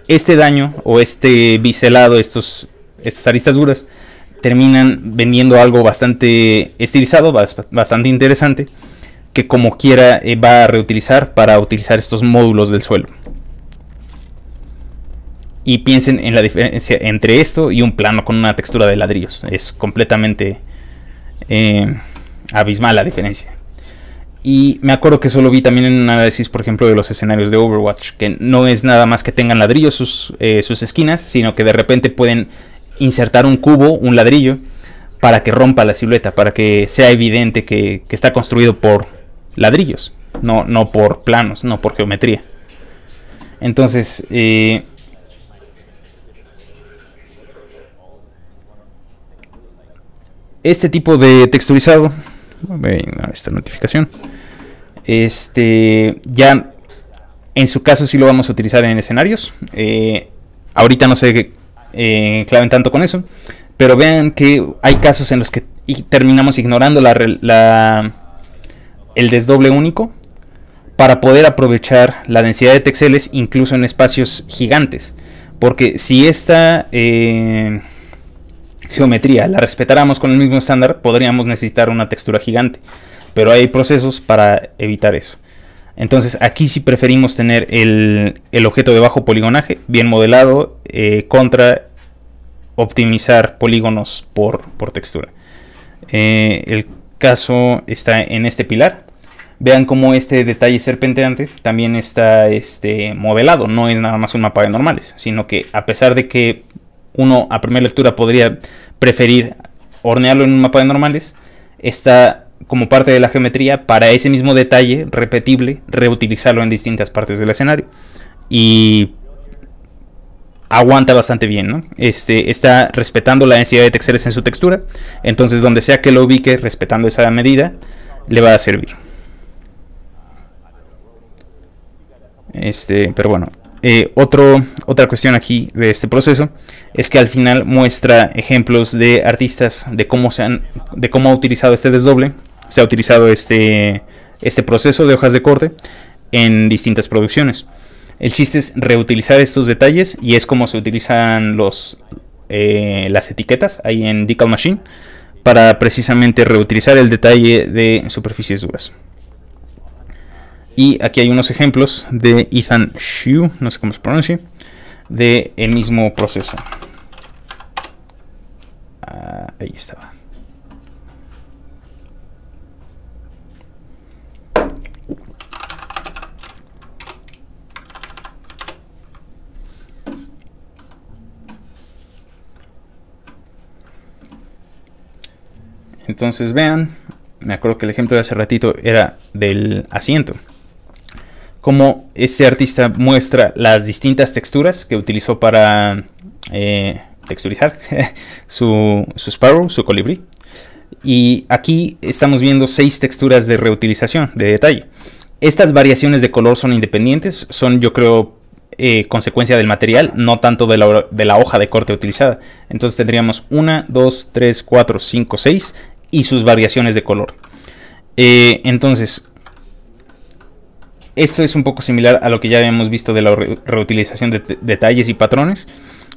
este daño o este biselado, estos estas aristas duras, terminan vendiendo algo bastante estilizado, bastante interesante, que como quiera eh, va a reutilizar para utilizar estos módulos del suelo. Y piensen en la diferencia entre esto y un plano con una textura de ladrillos. Es completamente eh, abismal la diferencia. Y me acuerdo que eso lo vi también en un análisis, por ejemplo, de los escenarios de Overwatch, que no es nada más que tengan ladrillos sus, eh, sus esquinas, sino que de repente pueden insertar un cubo, un ladrillo, para que rompa la silueta, para que sea evidente que, está construido por ladrillos, no, no por planos, no por geometría. Entonces, eh, este tipo de texturizado, esta notificación, este, ya en su caso sí lo vamos a utilizar en escenarios. Eh, ahorita no sé eh, claven tanto con eso. Pero vean que hay casos en los que terminamos ignorando la, el desdoble único para poder aprovechar la densidad de texeles incluso en espacios gigantes. Porque si esta eh, geometría la respetáramos con el mismo estándar, podríamos necesitar una textura gigante. Pero hay procesos para evitar eso. Entonces aquí sí preferimos tener el, objeto de bajo poligonaje bien modelado eh, contra optimizar polígonos por, por textura. Eh, el caso está en este pilar. Vean cómo este detalle serpenteante también está este, modelado. No es nada más un mapa de normales, sino que a pesar de que uno a primera lectura podría preferir hornearlo en un mapa de normales, está como parte de la geometría para ese mismo detalle repetible reutilizarlo en distintas partes del escenario y aguanta bastante bien, ¿no? Este, está respetando la densidad de texturas en su textura, entonces donde sea que lo ubique respetando esa medida, le va a servir. Este, pero bueno, eh, otra cuestión aquí de este proceso es que al final muestra ejemplos de artistas de cómo, se han, de cómo ha utilizado este desdoble se ha utilizado este, este proceso de hojas de corte en distintas producciones. El chiste es reutilizar estos detalles y es como se utilizan los, eh, las etiquetas ahí en Decal Machine para precisamente reutilizar el detalle de superficies duras. Y aquí hay unos ejemplos de Ethan Shu, no sé cómo se pronuncia, de el mismo proceso. Ah, ahí estaba. Entonces vean, me acuerdo que el ejemplo de hace ratito era del asiento. Como este artista muestra las distintas texturas que utilizó para eh, texturizar su, su Sparrow, su colibrí. Y aquí estamos viendo seis texturas de reutilización, de detalle. Estas variaciones de color son independientes, son yo creo eh, consecuencia del material, no tanto de la, hoja de corte utilizada. Entonces tendríamos una, dos, tres, cuatro, cinco, seis y sus variaciones de color. Eh, entonces, esto es un poco similar a lo que ya habíamos visto de la reutilización de detalles y patrones,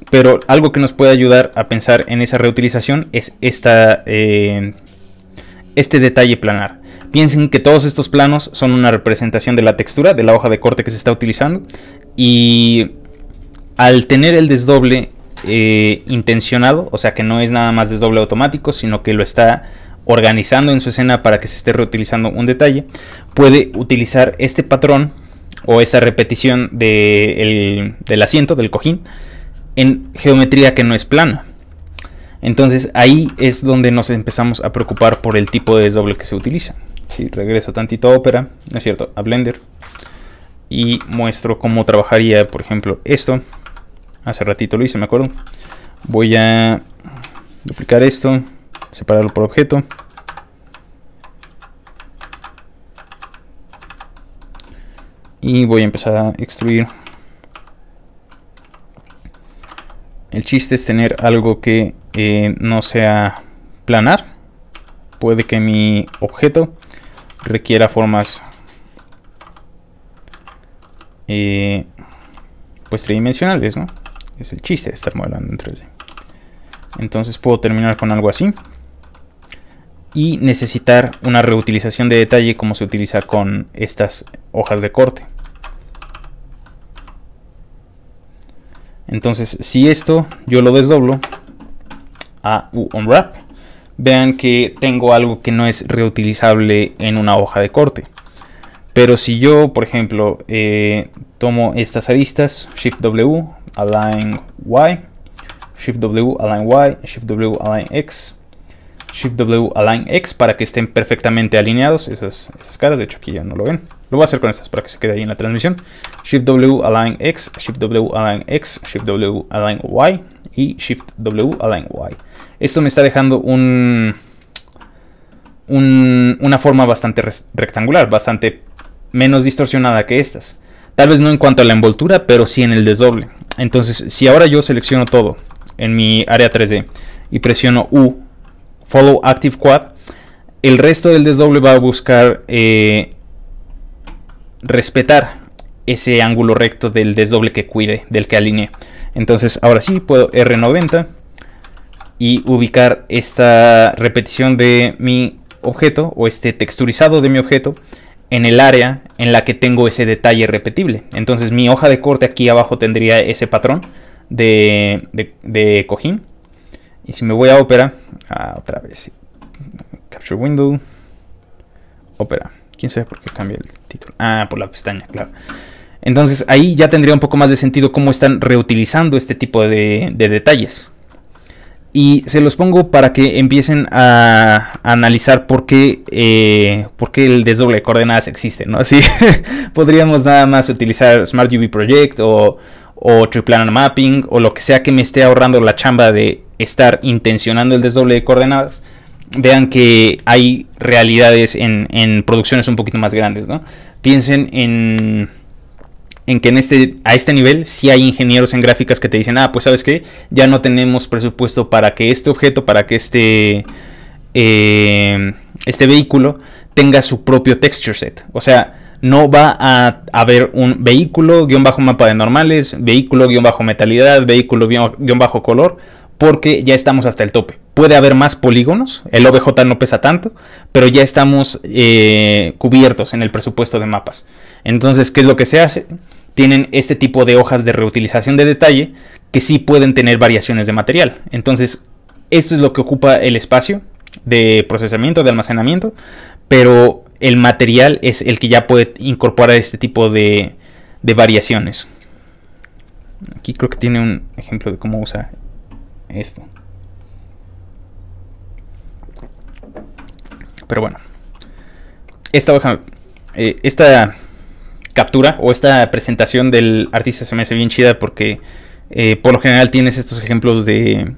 pero algo que nos puede ayudar a pensar en esa reutilización es esta, eh, este detalle planar. Piensen que todos estos planos son una representación de la textura de la hoja de corte que se está utilizando y al tener el desdoble eh, intencionado, o sea que no es nada más desdoble automático, sino que lo está organizando en su escena para que se esté reutilizando un detalle, puede utilizar este patrón o esta repetición del asiento, del cojín, en geometría que no es plana. Entonces ahí es donde nos empezamos a preocupar por el tipo de desdoble que se utiliza. Si regreso tantito a Opera, ¿no es cierto? A Blender. Y muestro cómo trabajaría, por ejemplo, esto. Hace ratito lo hice, me acuerdo. Voy a duplicar esto, separarlo por objeto. Y voy a empezar a extruir. El chiste es tener algo que eh, no sea planar. Puede que mi objeto requiera formas eh, pues tridimensionales, ¿no? Es el chiste de estar modelando en 3D. Entonces puedo terminar con algo así. Y necesitar una reutilización de detalle como se utiliza con estas hojas de corte. Entonces si esto yo lo desdoblo a unwrap, vean que tengo algo que no es reutilizable en una hoja de corte. Pero si yo, por ejemplo, eh, tomo estas aristas, Shift W, align Y, Shift W, align Y, Shift W, align X, Shift W, align X para que estén perfectamente alineados esas, caras. De hecho, aquí ya no lo ven. Lo voy a hacer con estas para que se quede ahí en la transmisión. Shift W, align X, Shift W, align X, Shift W, align Y y Shift W, align Y. Esto me está dejando un, un una forma bastante rectangular, bastante menos distorsionada que estas. Tal vez no en cuanto a la envoltura, pero sí en el desdoble. Entonces, si ahora yo selecciono todo en mi área 3D y presiono U, Follow Active Quad, el resto del desdoble va a buscar eh, respetar ese ángulo recto del desdoble que cuide, del que alineé. Entonces, ahora sí puedo R90 y ubicar esta repetición de mi objeto o este texturizado de mi objeto en el área en la que tengo ese detalle repetible. Entonces mi hoja de corte aquí abajo tendría ese patrón de, cojín. Y si me voy a Opera, ah, otra vez, Capture Window, Opera. ¿Quién sabe por qué cambia el título? Ah, por la pestaña, claro. Entonces ahí ya tendría un poco más de sentido cómo están reutilizando este tipo de, de detalles. Y se los pongo para que empiecen a, analizar por qué, eh, el desdoble de coordenadas existe, ¿no? Así podríamos nada más utilizar Smart UV Project o, o Triplanar Mapping o lo que sea que me esté ahorrando la chamba de estar intencionando el desdoble de coordenadas. Vean que hay realidades en, en producciones un poquito más grandes, ¿no? Piensen en en que en este, a este nivel sí hay ingenieros en gráficas que te dicen, ah, pues sabes que ya no tenemos presupuesto para que este objeto, para que este, eh, este vehículo tenga su propio texture set. O sea, no va a haber un vehículo guión bajo mapa de normales, vehículo guión bajo metalidad, vehículo guión bajo color, porque ya estamos hasta el tope. Puede haber más polígonos, el OBJ no pesa tanto, pero ya estamos eh, cubiertos en el presupuesto de mapas. Entonces, ¿qué es lo que se hace? Tienen este tipo de hojas de reutilización de detalle que sí pueden tener variaciones de material. Entonces, esto es lo que ocupa el espacio de procesamiento, de almacenamiento, pero el material es el que ya puede incorporar este tipo de, variaciones. Aquí creo que tiene un ejemplo de cómo usa esto. Pero bueno. Esta hoja. Eh, esta captura o esta presentación del artista se me hace bien chida porque eh, por lo general tienes estos ejemplos de,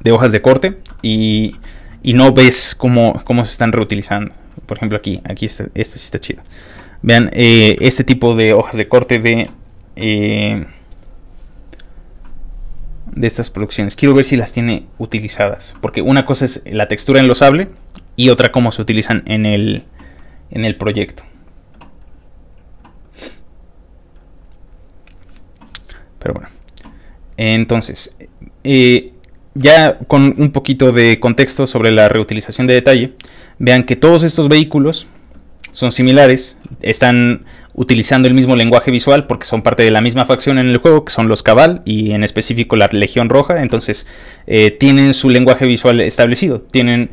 de hojas de corte y, no ves cómo, cómo, se están reutilizando. Por ejemplo aquí, aquí está, esto sí está chido. Vean, eh, este tipo de hojas de corte de... Eh, de estas producciones. Quiero ver si las tiene utilizadas. Porque una cosa es la textura en los sable y otra cómo se utilizan en el, en el proyecto. Pero bueno. Entonces, eh, ya con un poquito de contexto sobre la reutilización de detalle, vean que todos estos vehículos son similares, están utilizando el mismo lenguaje visual porque son parte de la misma facción en el juego, que son los Cabal y en específico la Legión Roja, entonces eh, tienen su lenguaje visual establecido, tienen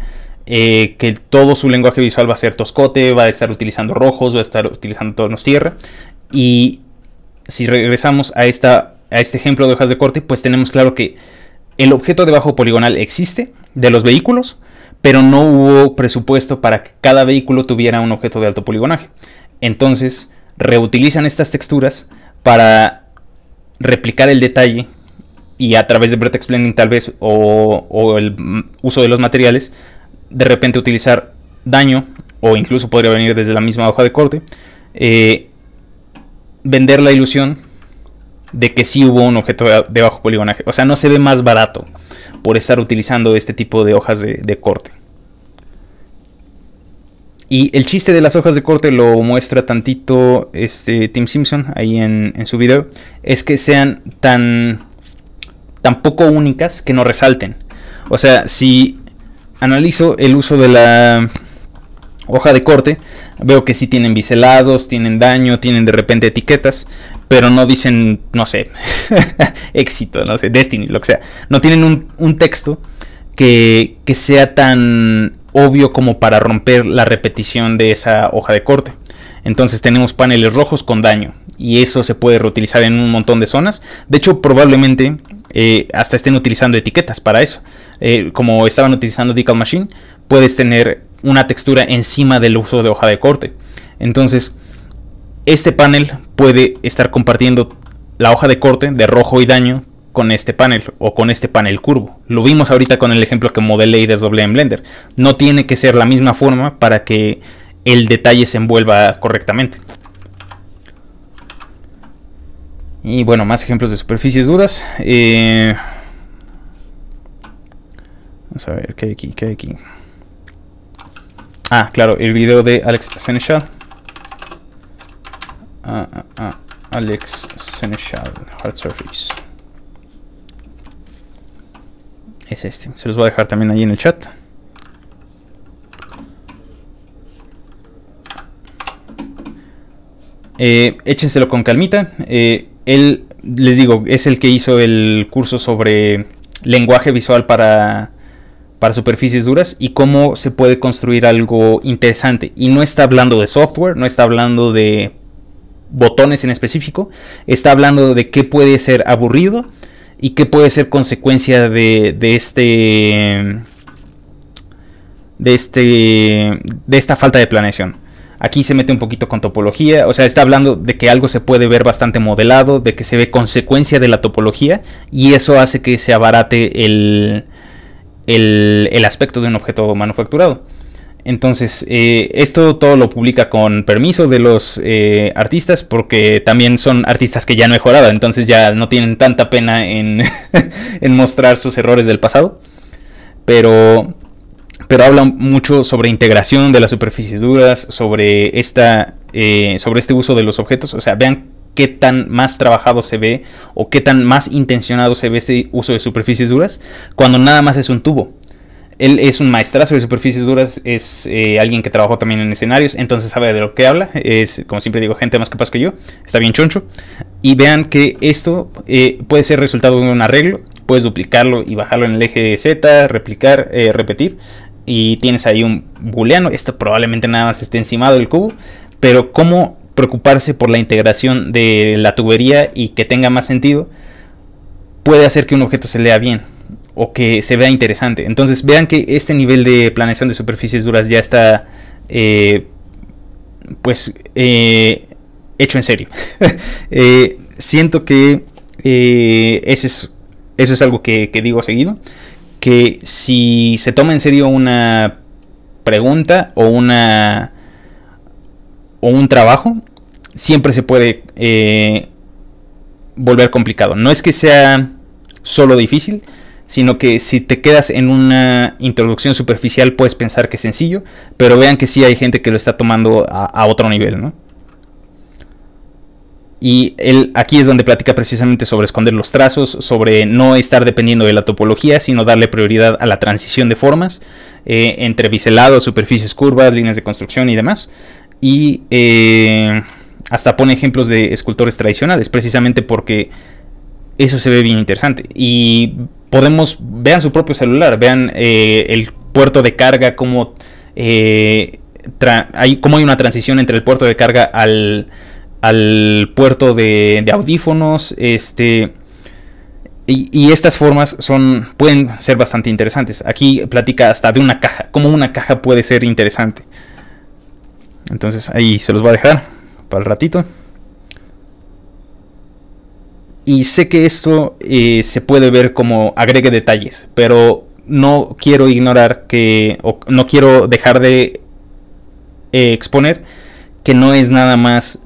eh, que todo su lenguaje visual va a ser toscote, va a estar utilizando rojos, va a estar utilizando tonos tierra y si regresamos a esta a este ejemplo de hojas de corte, pues tenemos claro que el objeto de bajo poligonal existe de los vehículos, pero no hubo presupuesto para que cada vehículo tuviera un objeto de alto poligonaje. Entonces, reutilizan estas texturas para replicar el detalle y a través de vertex blending tal vez o, el uso de los materiales, de repente utilizar daño o incluso podría venir desde la misma hoja de corte, eh, vender la ilusión de que sí hubo un objeto de bajo poligonaje. O sea, no se ve más barato por estar utilizando este tipo de hojas de, corte. Y el chiste de las hojas de corte lo muestra tantito este, Tim Simpson ahí en, en, su video. Es que sean tan, tan poco únicas que no resalten. O sea, si analizo el uso de la hoja de corte, veo que sí tienen biselados, tienen daño, tienen de repente etiquetas, pero no dicen, no sé, éxito, no sé, Destiny, lo que sea. No tienen un, texto que, sea tan obvio como para romper la repetición de esa hoja de corte. Entonces tenemos paneles rojos con daño y eso se puede reutilizar en un montón de zonas. De hecho, probablemente eh, hasta estén utilizando etiquetas para eso. Eh, como estaban utilizando Decal Machine, puedes tener una textura encima del uso de hoja de corte. Entonces, este panel puede estar compartiendo la hoja de corte de rojo y daño con este panel o con este panel curvo. Lo vimos ahorita con el ejemplo que modelé y desdoblé en Blender. No tiene que ser la misma forma para que el detalle se envuelva correctamente. Y bueno, más ejemplos de superficies duras. Eh, vamos a ver, ¿qué hay aquí? ¿Qué hay aquí? Ah, claro, el video de Alex Senechal. Ah, ah, ah, Alex Senechal, Hard Surface. Es este. Se los voy a dejar también ahí en el chat. Eh, échenselo con calmita. Eh, él, les digo, es el que hizo el curso sobre lenguaje visual para para superficies duras y cómo se puede construir algo interesante. Y no está hablando de software, no está hablando de botones en específico, está hablando de qué puede ser aburrido y qué puede ser consecuencia de, de este... De, este, de esta falta de planeación. Aquí se mete un poquito con topología, o sea, está hablando de que algo se puede ver bastante modelado, de que se ve consecuencia de la topología, y eso hace que se abarate el, el, aspecto de un objeto manufacturado. Entonces, eh, esto todo lo publica con permiso de los eh, artistas porque también son artistas que ya han mejorado, entonces ya no tienen tanta pena en, mostrar sus errores del pasado. Pero, pero hablan mucho sobre integración de las superficies duras, sobre, esta, eh, sobre este uso de los objetos. O sea, vean qué tan más trabajado se ve o qué tan más intencionado se ve este uso de superficies duras cuando nada más es un tubo. Él es un maestrazo de superficies duras, es eh, alguien que trabajó también en escenarios, entonces sabe de lo que habla, es como siempre digo, gente más capaz que yo, está bien choncho. Y vean que esto eh, puede ser resultado de un arreglo, puedes duplicarlo y bajarlo en el eje Z, replicar, eh, repetir, y tienes ahí un booleano, esto probablemente nada más esté encimado del cubo, pero cómo preocuparse por la integración de la tubería y que tenga más sentido, puede hacer que un objeto se lea bien o que se vea interesante. Entonces vean que este nivel de planeación de superficies duras ya está eh, pues eh, hecho en serio. Eh, siento que eso es, eso, es, algo que, que digo seguido, que si se toma en serio una pregunta o una o un trabajo siempre se puede eh, volver complicado. No es que sea solo difícil, sino que si te quedas en una introducción superficial puedes pensar que es sencillo, pero vean que sí hay gente que lo está tomando a, otro nivel, ¿no? Y él aquí es donde platica precisamente sobre esconder los trazos, sobre no estar dependiendo de la topología, sino darle prioridad a la transición de formas eh, entre biselados, superficies curvas, líneas de construcción y demás. Y eh, hasta pone ejemplos de escultores tradicionales, precisamente porque eso se ve bien interesante. Y podemos, vean su propio celular, vean eh, el puerto de carga, como eh, hay, hay una transición entre el puerto de carga al, al puerto de, audífonos, este... Y, estas formas son, pueden ser bastante interesantes. Aquí platica hasta de una caja, cómo una caja puede ser interesante. Entonces ahí se los voy a dejar. Al ratito. Y sé que esto eh, se puede ver como agregue detalles, pero no quiero ignorar que, no quiero dejar de eh, exponer que no es nada más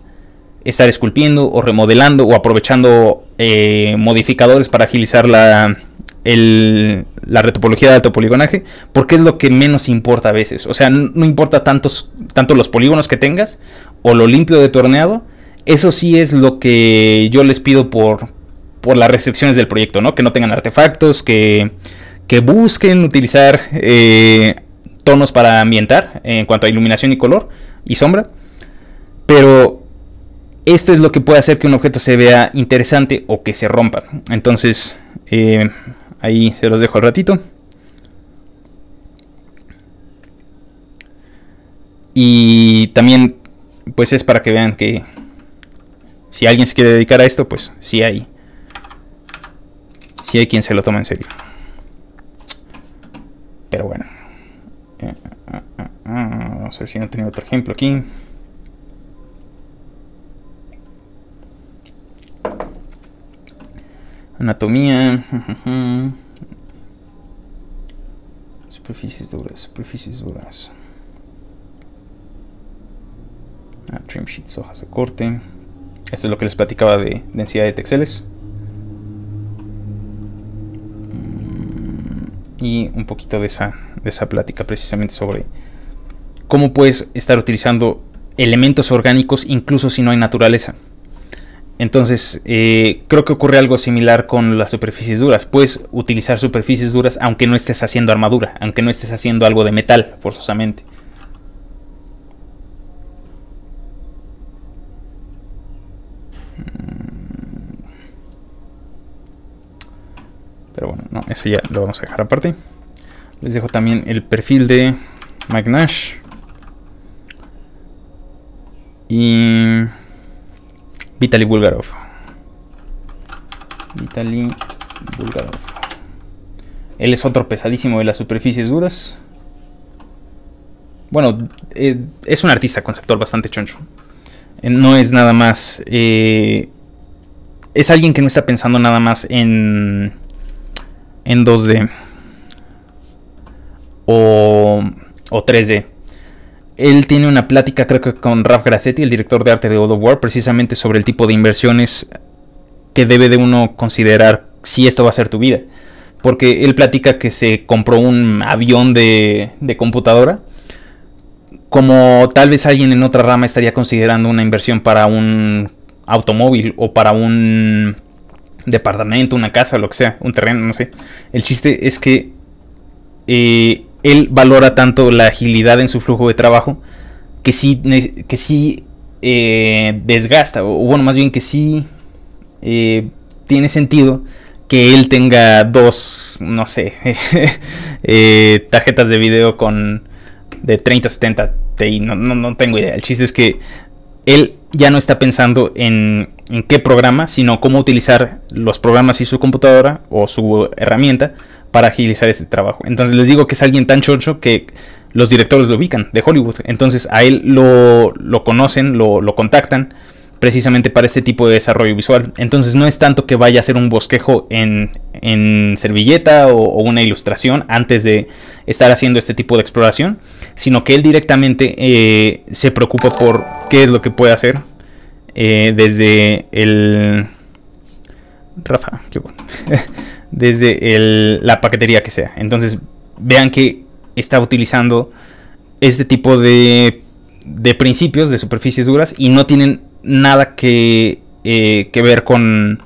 estar esculpiendo o remodelando o aprovechando eh, modificadores para agilizar la, la retopología de alto poligonaje, porque es lo que menos importa a veces. O sea, no importa tantos, tanto los polígonos que tengas o lo limpio de torneado, eso sí es lo que yo les pido por, por las restricciones del proyecto, ¿no? Que no tengan artefactos, que, busquen utilizar eh, tonos para ambientar en cuanto a iluminación y color y sombra. Pero esto es lo que puede hacer que un objeto se vea interesante o que se rompa. Entonces, eh, ahí se los dejo al ratito. Y también pues es para que vean que si alguien se quiere dedicar a esto, pues sí hay. Sí hay quien se lo toma en serio. Pero bueno. Eh, eh, eh, vamos a ver si han tenido otro ejemplo aquí. Anatomía. Superficies duras, superficies duras. trim sheets, hojas de corte. Esto es lo que les platicaba de densidad de texeles. Mm, y un poquito de esa, de esa plática precisamente sobre cómo puedes estar utilizando elementos orgánicos incluso si no hay naturaleza. Entonces, eh, creo que ocurre algo similar con las superficies duras. Puedes utilizar superficies duras aunque no estés haciendo armadura, aunque no estés haciendo algo de metal, forzosamente. Pero bueno, no, eso ya lo vamos a dejar aparte. Les dejo también el perfil de Magnash. Y Vitaly Bulgarov. Vitaly Bulgarov. Él es otro pesadísimo de las superficies duras. Bueno, eh, es un artista conceptual bastante choncho. Eh, no es nada más... Eh, es alguien que no está pensando nada más en en 2D o, 3D. Él tiene una plática, creo que con Raf Grassetti, el director de arte de God of War, precisamente sobre el tipo de inversiones que debe de uno considerar si esto va a ser tu vida. Porque él platica que se compró un avión de, de computadora como tal vez alguien en otra rama estaría considerando una inversión para un automóvil o para un departamento, una casa, lo que sea, un terreno, no sé. El chiste es que eh, él valora tanto la agilidad en su flujo de trabajo que sí, que sí eh, desgasta, o bueno, más bien que sí eh, tiene sentido que él tenga dos, no sé, tarjetas de video con de 30, 70 no, no tengo idea. El chiste es que él ya no está pensando en, qué programa, sino cómo utilizar los programas y su computadora o su herramienta para agilizar ese trabajo. Entonces les digo que es alguien tan choncho que los directores lo ubican de Hollywood. Entonces a él lo, lo conocen, lo, lo contactan precisamente para este tipo de desarrollo visual. Entonces no es tanto que vaya a ser un bosquejo en, servilleta o, una ilustración antes de estar haciendo este tipo de exploración, sino que él directamente eh, se preocupa por qué es lo que puede hacer eh, desde el... Rafa, qué desde el, la paquetería que sea. Entonces vean que está utilizando este tipo de, de principios de superficies duras y no tienen nada que, eh, que ver con,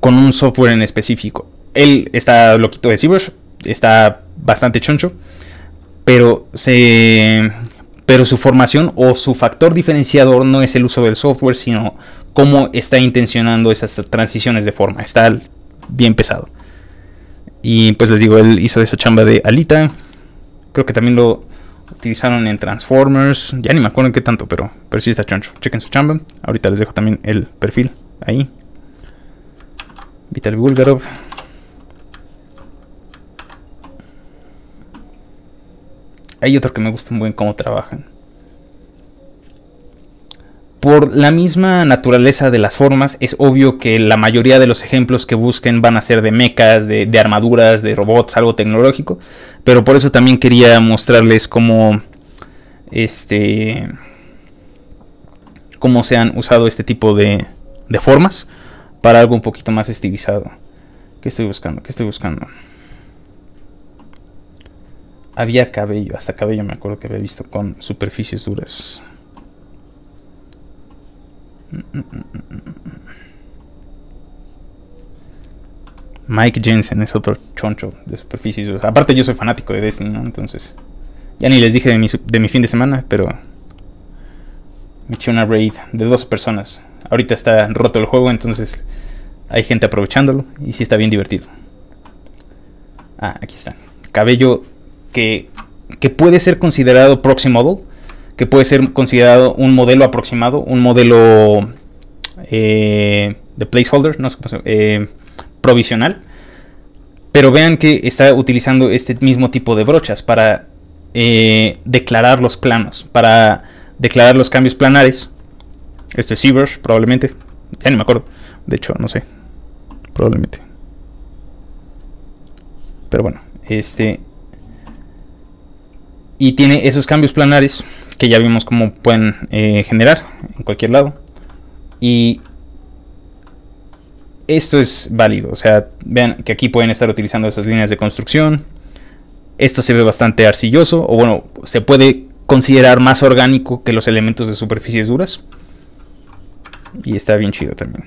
con un software en específico. Él está loquito de Cibers, está bastante choncho, pero, se, pero su formación o su factor diferenciador no es el uso del software, sino cómo está intencionando esas transiciones de forma. Está bien pesado. Y pues les digo, él hizo esa chamba de Alita. Creo que también lo, utilizaron en Transformers. Ya ni me acuerdo en qué tanto, pero, pero sí está choncho. Chequen su chamba. Ahorita les dejo también el perfil ahí. Vital Bulgarov. Hay otro que me gusta muy bien cómo trabajan. Por la misma naturaleza de las formas, es obvio que la mayoría de los ejemplos que busquen van a ser de mechas, de, armaduras, de robots, algo tecnológico. Pero por eso también quería mostrarles cómo. Este. cómo se han usado este tipo de, de formas para algo un poquito más estilizado. ¿Qué estoy buscando? ¿Qué estoy buscando? Había cabello, hasta cabello me acuerdo que había visto con superficies duras. Mike Jensen es otro choncho de superficies. aparte yo soy fanático de Destiny, Entonces, ya ni les dije de mi, fin de semana, pero me eché una raid de dos personas. Ahorita está roto el juego, entonces hay gente aprovechándolo y sí está bien divertido. Ah, aquí está. Cabello que, que puede ser considerado proxy model que puede ser considerado un modelo aproximado, un modelo eh, de placeholder, no sé eh, provisional. Pero vean que está utilizando este mismo tipo de brochas para eh, declarar los planos, para declarar los cambios planares. Esto es ZBrush, probablemente. Ya no me acuerdo. De hecho, no sé. Probablemente. Pero bueno, este. Y tiene esos cambios planares que ya vimos cómo pueden eh, generar en cualquier lado. Y esto es válido, o sea, vean que aquí pueden estar utilizando esas líneas de construcción. Esto se ve bastante arcilloso, o bueno, se puede considerar más orgánico que los elementos de superficies duras. Y está bien chido también.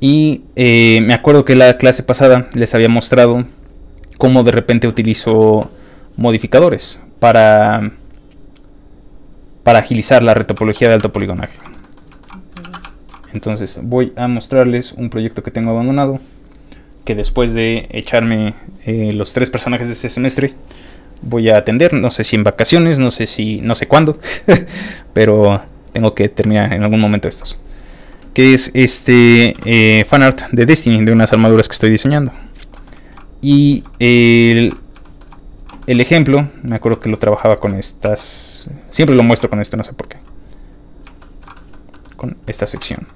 Y eh, me acuerdo que la clase pasada les había mostrado cómo de repente utilizo modificadores para, para agilizar la retopología de alto poligonaje Entonces voy a mostrarles un proyecto que tengo abandonado, que después de echarme eh, los tres personajes de ese semestre, voy a atender, no sé si en vacaciones, no sé si, no sé cuándo, pero tengo que terminar en algún momento estos es este eh, fanart de Destiny, de unas armaduras que estoy diseñando. Y el, ejemplo, me acuerdo que lo trabajaba con estas... Siempre lo muestro con esto, no sé por qué. Con esta sección.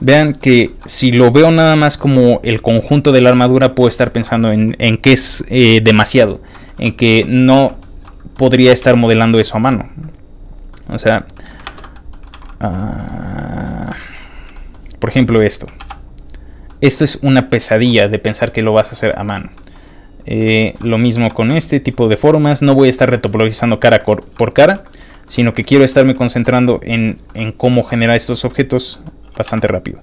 Vean que si lo veo nada más como el conjunto de la armadura, puedo estar pensando en, en que es eh, demasiado, en que no podría estar modelando eso a mano. O sea, ah, por ejemplo esto. Esto es una pesadilla de pensar que lo vas a hacer a mano. Eh, lo mismo con este tipo de formas. No voy a estar retopologizando cara por cara, sino que quiero estarme concentrando en, en cómo generar estos objetos bastante rápido.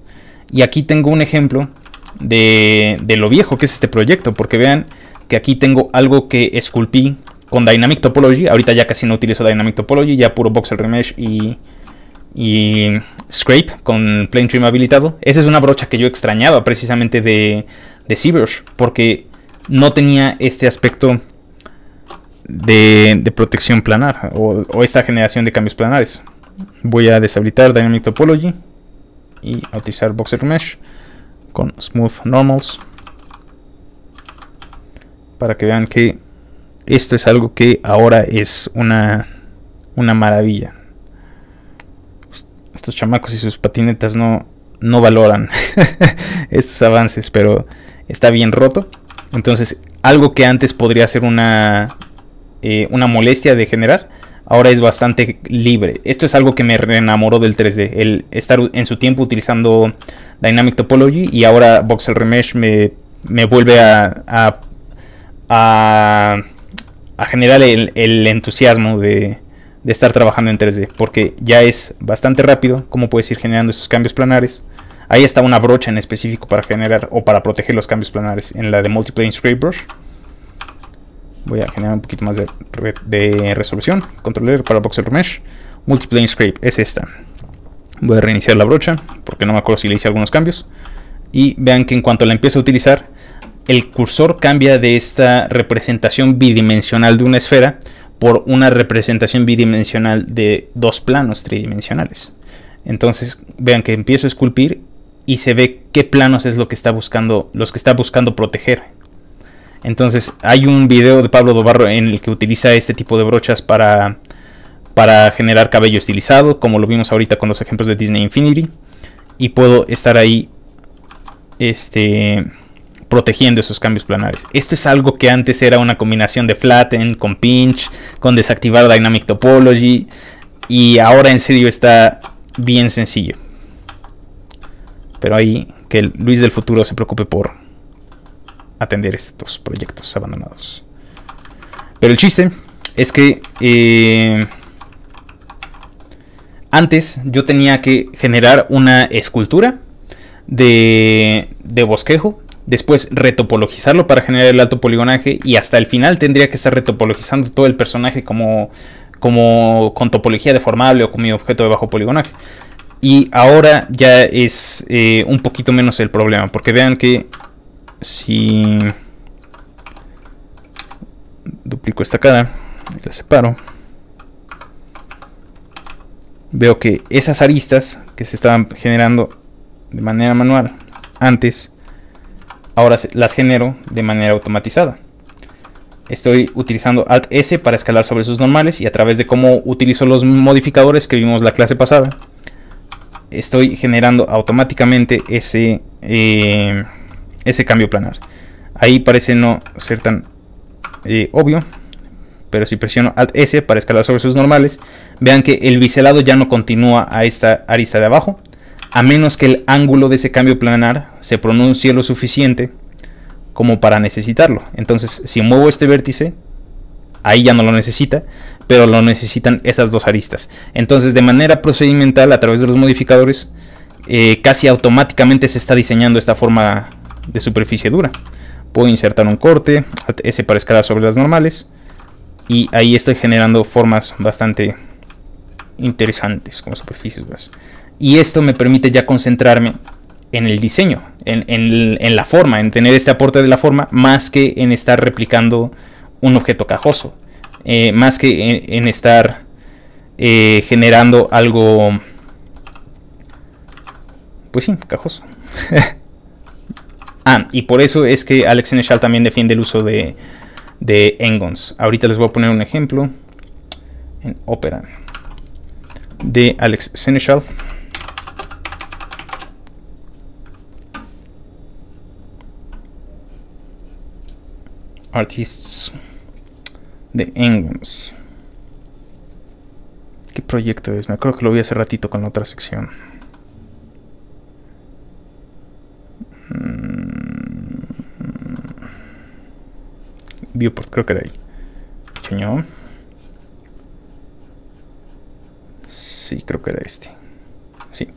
Y aquí tengo un ejemplo de, de, lo viejo que es este proyecto, porque vean que aquí tengo algo que esculpí con Dynamic Topology. Ahorita ya casi no utilizo Dynamic Topology, ya puro Voxel Remesh y, y Scrape con Plane Trim habilitado. Esa es una brocha que yo extrañaba precisamente de, de porque no tenía este aspecto de, protección planar o, esta generación de cambios planares. Voy a deshabilitar Dynamic Topology y a utilizar Voxel Remesh. con Smooth Normals para que vean que esto es algo que ahora es una, maravilla. Pues, estos chamacos y sus patinetas no, no valoran estos avances, pero está bien roto. Entonces, algo que antes podría ser una, eh, una molestia de generar, ahora es bastante libre. Esto es algo que me enamoró del 3D, el estar en su tiempo utilizando Dynamic Topology y ahora Voxel Remesh me, me vuelve a a generar el, entusiasmo de, estar trabajando en 3D, porque ya es bastante rápido como puedes ir generando esos cambios planares. Ahí está una brocha en específico para generar o para proteger los cambios planares en la de Multiplane Scrape Brush. Voy a generar un poquito más de, de resolución. Controller para Boxer Mesh. Multiplane Scrape es esta. Voy a reiniciar la brocha porque no me acuerdo si le hice algunos cambios. Y vean que en cuanto la empiezo a utilizar, el cursor cambia de esta representación bidimensional de una esfera por una representación bidimensional de dos planos tridimensionales. Entonces, vean que empiezo a esculpir y se ve qué planos es lo que está buscando, los que está buscando proteger. Entonces, hay un video de Pablo Dobarro en el que utiliza este tipo de brochas para, para generar cabello estilizado, como lo vimos ahorita con los ejemplos de Disney Infinity. Y puedo estar ahí, este protegiendo esos cambios planares. Esto es algo que antes era una combinación de flatten con pinch, con desactivar dynamic topology y ahora en serio está bien sencillo. Pero ahí que el Luis del futuro se preocupe por atender estos proyectos abandonados. Pero el chiste es que eh, antes yo tenía que generar una escultura de bosquejo después retopologizarlo para generar el alto poligonaje y hasta el final tendría que estar retopologizando todo el personaje como, como con topología deformable o con mi objeto de bajo poligonaje. Y ahora ya es eh, un poquito menos el problema, porque vean que si duplico esta cara la separo, veo que esas aristas que se estaban generando de manera manual antes, ahora las genero de manera automatizada. Estoy utilizando Alt S para escalar sobre sus normales y a través de cómo utilizo los modificadores que vimos la clase pasada, estoy generando automáticamente ese, eh, ese cambio planar. Ahí parece no ser tan eh, obvio, pero si presiono Alt S para escalar sobre sus normales, vean que el biselado ya no continúa a esta arista de abajo, a menos que el ángulo de ese cambio planar se pronuncie lo suficiente como para necesitarlo. Entonces, si muevo este vértice, ahí ya no lo necesita, pero lo necesitan esas dos aristas. Entonces, de manera procedimental, a través de los modificadores, eh, casi automáticamente se está diseñando esta forma de superficie dura. Puedo insertar un corte, ese para escalar sobre las normales, y ahí estoy generando formas bastante interesantes como superficies duras y esto me permite ya concentrarme en el diseño, en, la forma, en tener este aporte de la forma, más que en estar replicando un objeto cajoso, eh, más que en, estar eh, generando algo, pues sí, cajoso. ah, y por eso es que Alex Neshal también defiende el uso de, de Engons. Ahorita les voy a poner un ejemplo en Opera. de Alex Senechal. Artists de Engels. ¿Qué proyecto es? Me acuerdo que lo vi hace ratito con la otra sección. Mm. Viewport, creo que era ahí. Sí, creo que era este. Sí.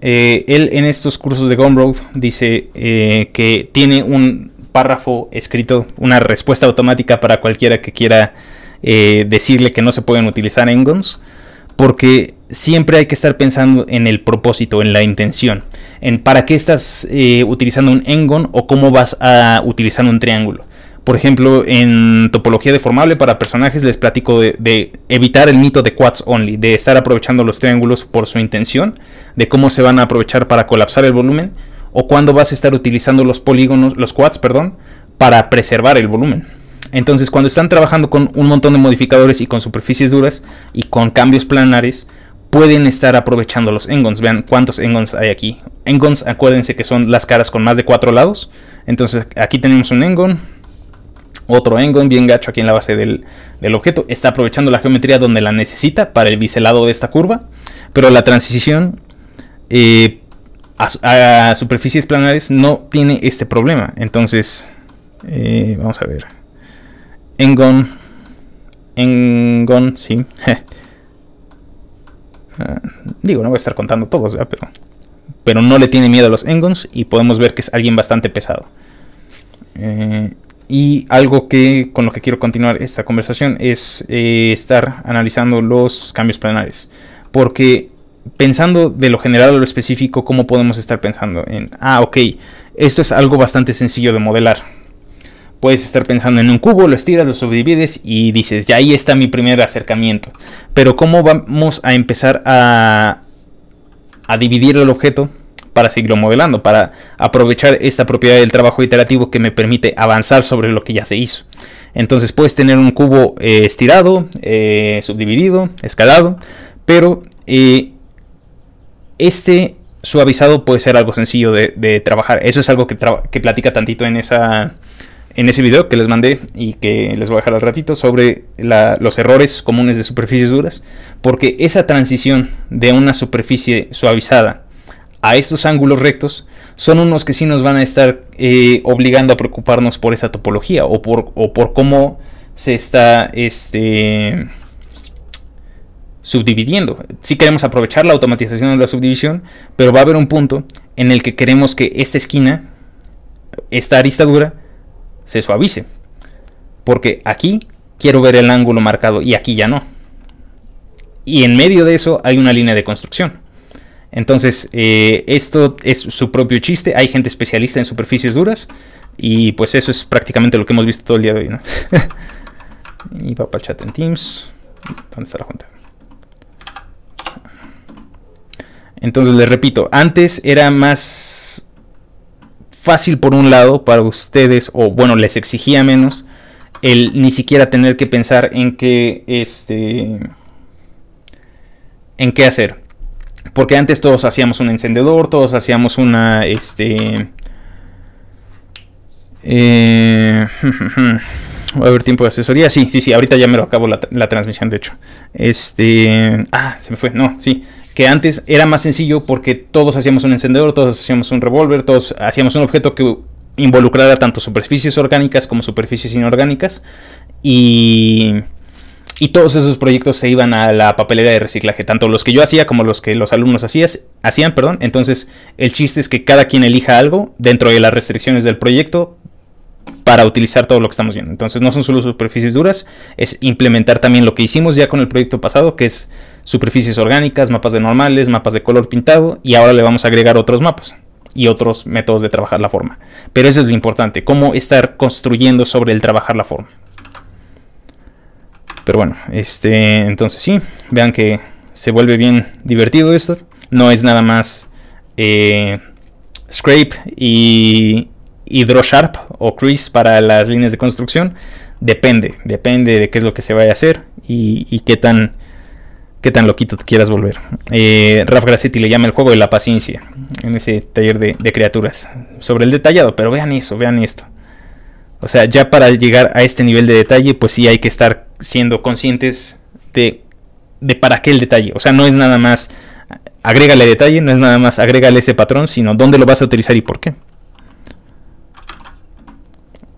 Eh, él en estos cursos de Gumroad dice eh, que tiene un párrafo escrito, una respuesta automática para cualquiera que quiera eh, decirle que no se pueden utilizar engons, porque siempre hay que estar pensando en el propósito, en la intención, en para qué estás eh, utilizando un engon o cómo vas a utilizar un triángulo. Por ejemplo, en topología deformable para personajes les platico de, evitar el mito de quads only, de estar aprovechando los triángulos por su intención, de cómo se van a aprovechar para colapsar el volumen o cuando vas a estar utilizando los polígonos, los quads, perdón, para preservar el volumen. Entonces, cuando están trabajando con un montón de modificadores y con superficies duras y con cambios planares, pueden estar aprovechando los engons. Vean cuántos engons hay aquí. Engons, acuérdense que son las caras con más de cuatro lados. Entonces, aquí tenemos un engon, otro engon bien gacho aquí en la base del, del, objeto. Está aprovechando la geometría donde la necesita para el biselado de esta curva. Pero la transición eh, a, superficies planares no tiene este problema. Entonces, eh, vamos a ver. Engon. Engon, sí. Ah, digo, no voy a estar contando todos, pero pero no le tiene miedo a los Engons y podemos ver que es alguien bastante pesado. Eh, y algo que con lo que quiero continuar esta conversación es eh, estar analizando los cambios planares, porque pensando de lo general a lo específico, ¿cómo podemos estar pensando? En, ah, ok, esto es algo bastante sencillo de modelar. Puedes estar pensando en un cubo, lo estiras, lo subdivides y dices, ya ahí está mi primer acercamiento. Pero ¿cómo vamos a empezar a, dividir el objeto para seguirlo modelando, para aprovechar esta propiedad del trabajo iterativo que me permite avanzar sobre lo que ya se hizo. Entonces puedes tener un cubo eh, estirado, eh, subdividido, escalado, pero eh, este suavizado puede ser algo sencillo de, trabajar. Eso es algo que, que, platica tantito en, esa, en ese video que les mandé y que les voy a dejar al ratito sobre los errores comunes de superficies duras. Porque esa transición de una superficie suavizada a estos ángulos rectos son unos que sí nos van a estar eh, obligando a preocuparnos por esa topología o por, o por cómo se está este, subdividiendo. Si queremos aprovechar la automatización de la subdivisión, pero va a haber un punto en el que queremos que esta esquina, esta arista dura, se suavice. Porque aquí quiero ver el ángulo marcado y aquí ya no. Y en medio de eso hay una línea de construcción. Entonces, eh, esto es su propio chiste. Hay gente especialista en superficies duras. Y pues eso es prácticamente lo que hemos visto todo el día de hoy. y va para el chat en Teams. ¿Dónde está la junta? Entonces les repito, antes era más fácil por un lado para ustedes, o bueno, les exigía menos el ni siquiera tener que pensar en qué este en qué hacer. Porque antes todos hacíamos un encendedor, todos hacíamos una este va eh, a haber tiempo de asesoría. Sí, sí, sí. Ahorita ya me lo acabo la, la transmisión, de hecho. Este. Ah, se me fue. No, sí que antes era más sencillo porque todos hacíamos un encendedor, todos hacíamos un revólver, todos hacíamos un objeto que involucrara tanto superficies orgánicas como superficies inorgánicas y, y todos esos proyectos se iban a la papelera de reciclaje, tanto los que yo hacía como los que los alumnos hacías, hacían, perdón. Entonces, el chiste es que cada quien elija algo dentro de las restricciones del proyecto para utilizar todo lo que estamos viendo. Entonces, no son solo superficies duras, es implementar también lo que hicimos ya con el proyecto pasado, que es superficies orgánicas, mapas de normales, mapas de color pintado y ahora le vamos a agregar otros mapas y otros métodos de trabajar la forma. Pero eso es lo importante, cómo estar construyendo sobre el trabajar la forma. Pero bueno, este, entonces sí, vean que se vuelve bien divertido esto. No es nada más eh, scrape y, y draw sharp o crease para las líneas de construcción. Depende, depende de qué es lo que se vaya a hacer y qué tan qué tan loquito te quieras volver. Eh, Raf Grassetti le llama el juego de la paciencia en ese taller de, criaturas. Sobre el detallado, pero vean eso, vean esto. O sea, ya para llegar a este nivel de detalle, pues sí hay que estar siendo conscientes de, de para qué el detalle. O sea, no es nada más agrégale detalle, no es nada más agrégale ese patrón, sino dónde lo vas a utilizar y por qué.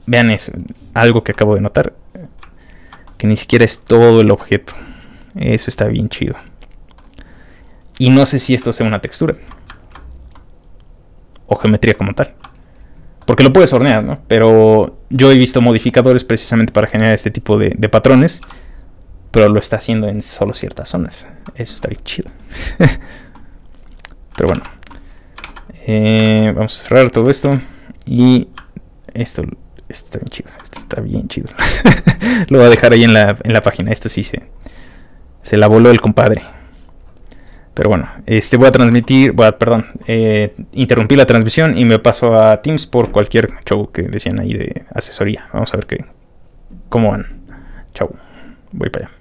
Vean eso, algo que acabo de notar, que ni siquiera es todo el objeto. Eso está bien chido. Y no sé si esto sea una textura. O geometría como tal. Porque lo puedes hornear, ¿no? Pero yo he visto modificadores precisamente para generar este tipo de, patrones. Pero lo está haciendo en solo ciertas zonas. Eso está bien chido. pero bueno. Eh, vamos a cerrar todo esto. Y esto, está bien chido. Esto está bien chido. lo voy a dejar ahí en la, en la página. Esto sí se, se la voló el compadre. Pero bueno, este voy a transmitir, perdón, eh, interrumpí la transmisión y me paso a Teams por cualquier show que decían ahí de asesoría. Vamos a ver qué, cómo van. Chau, voy para allá.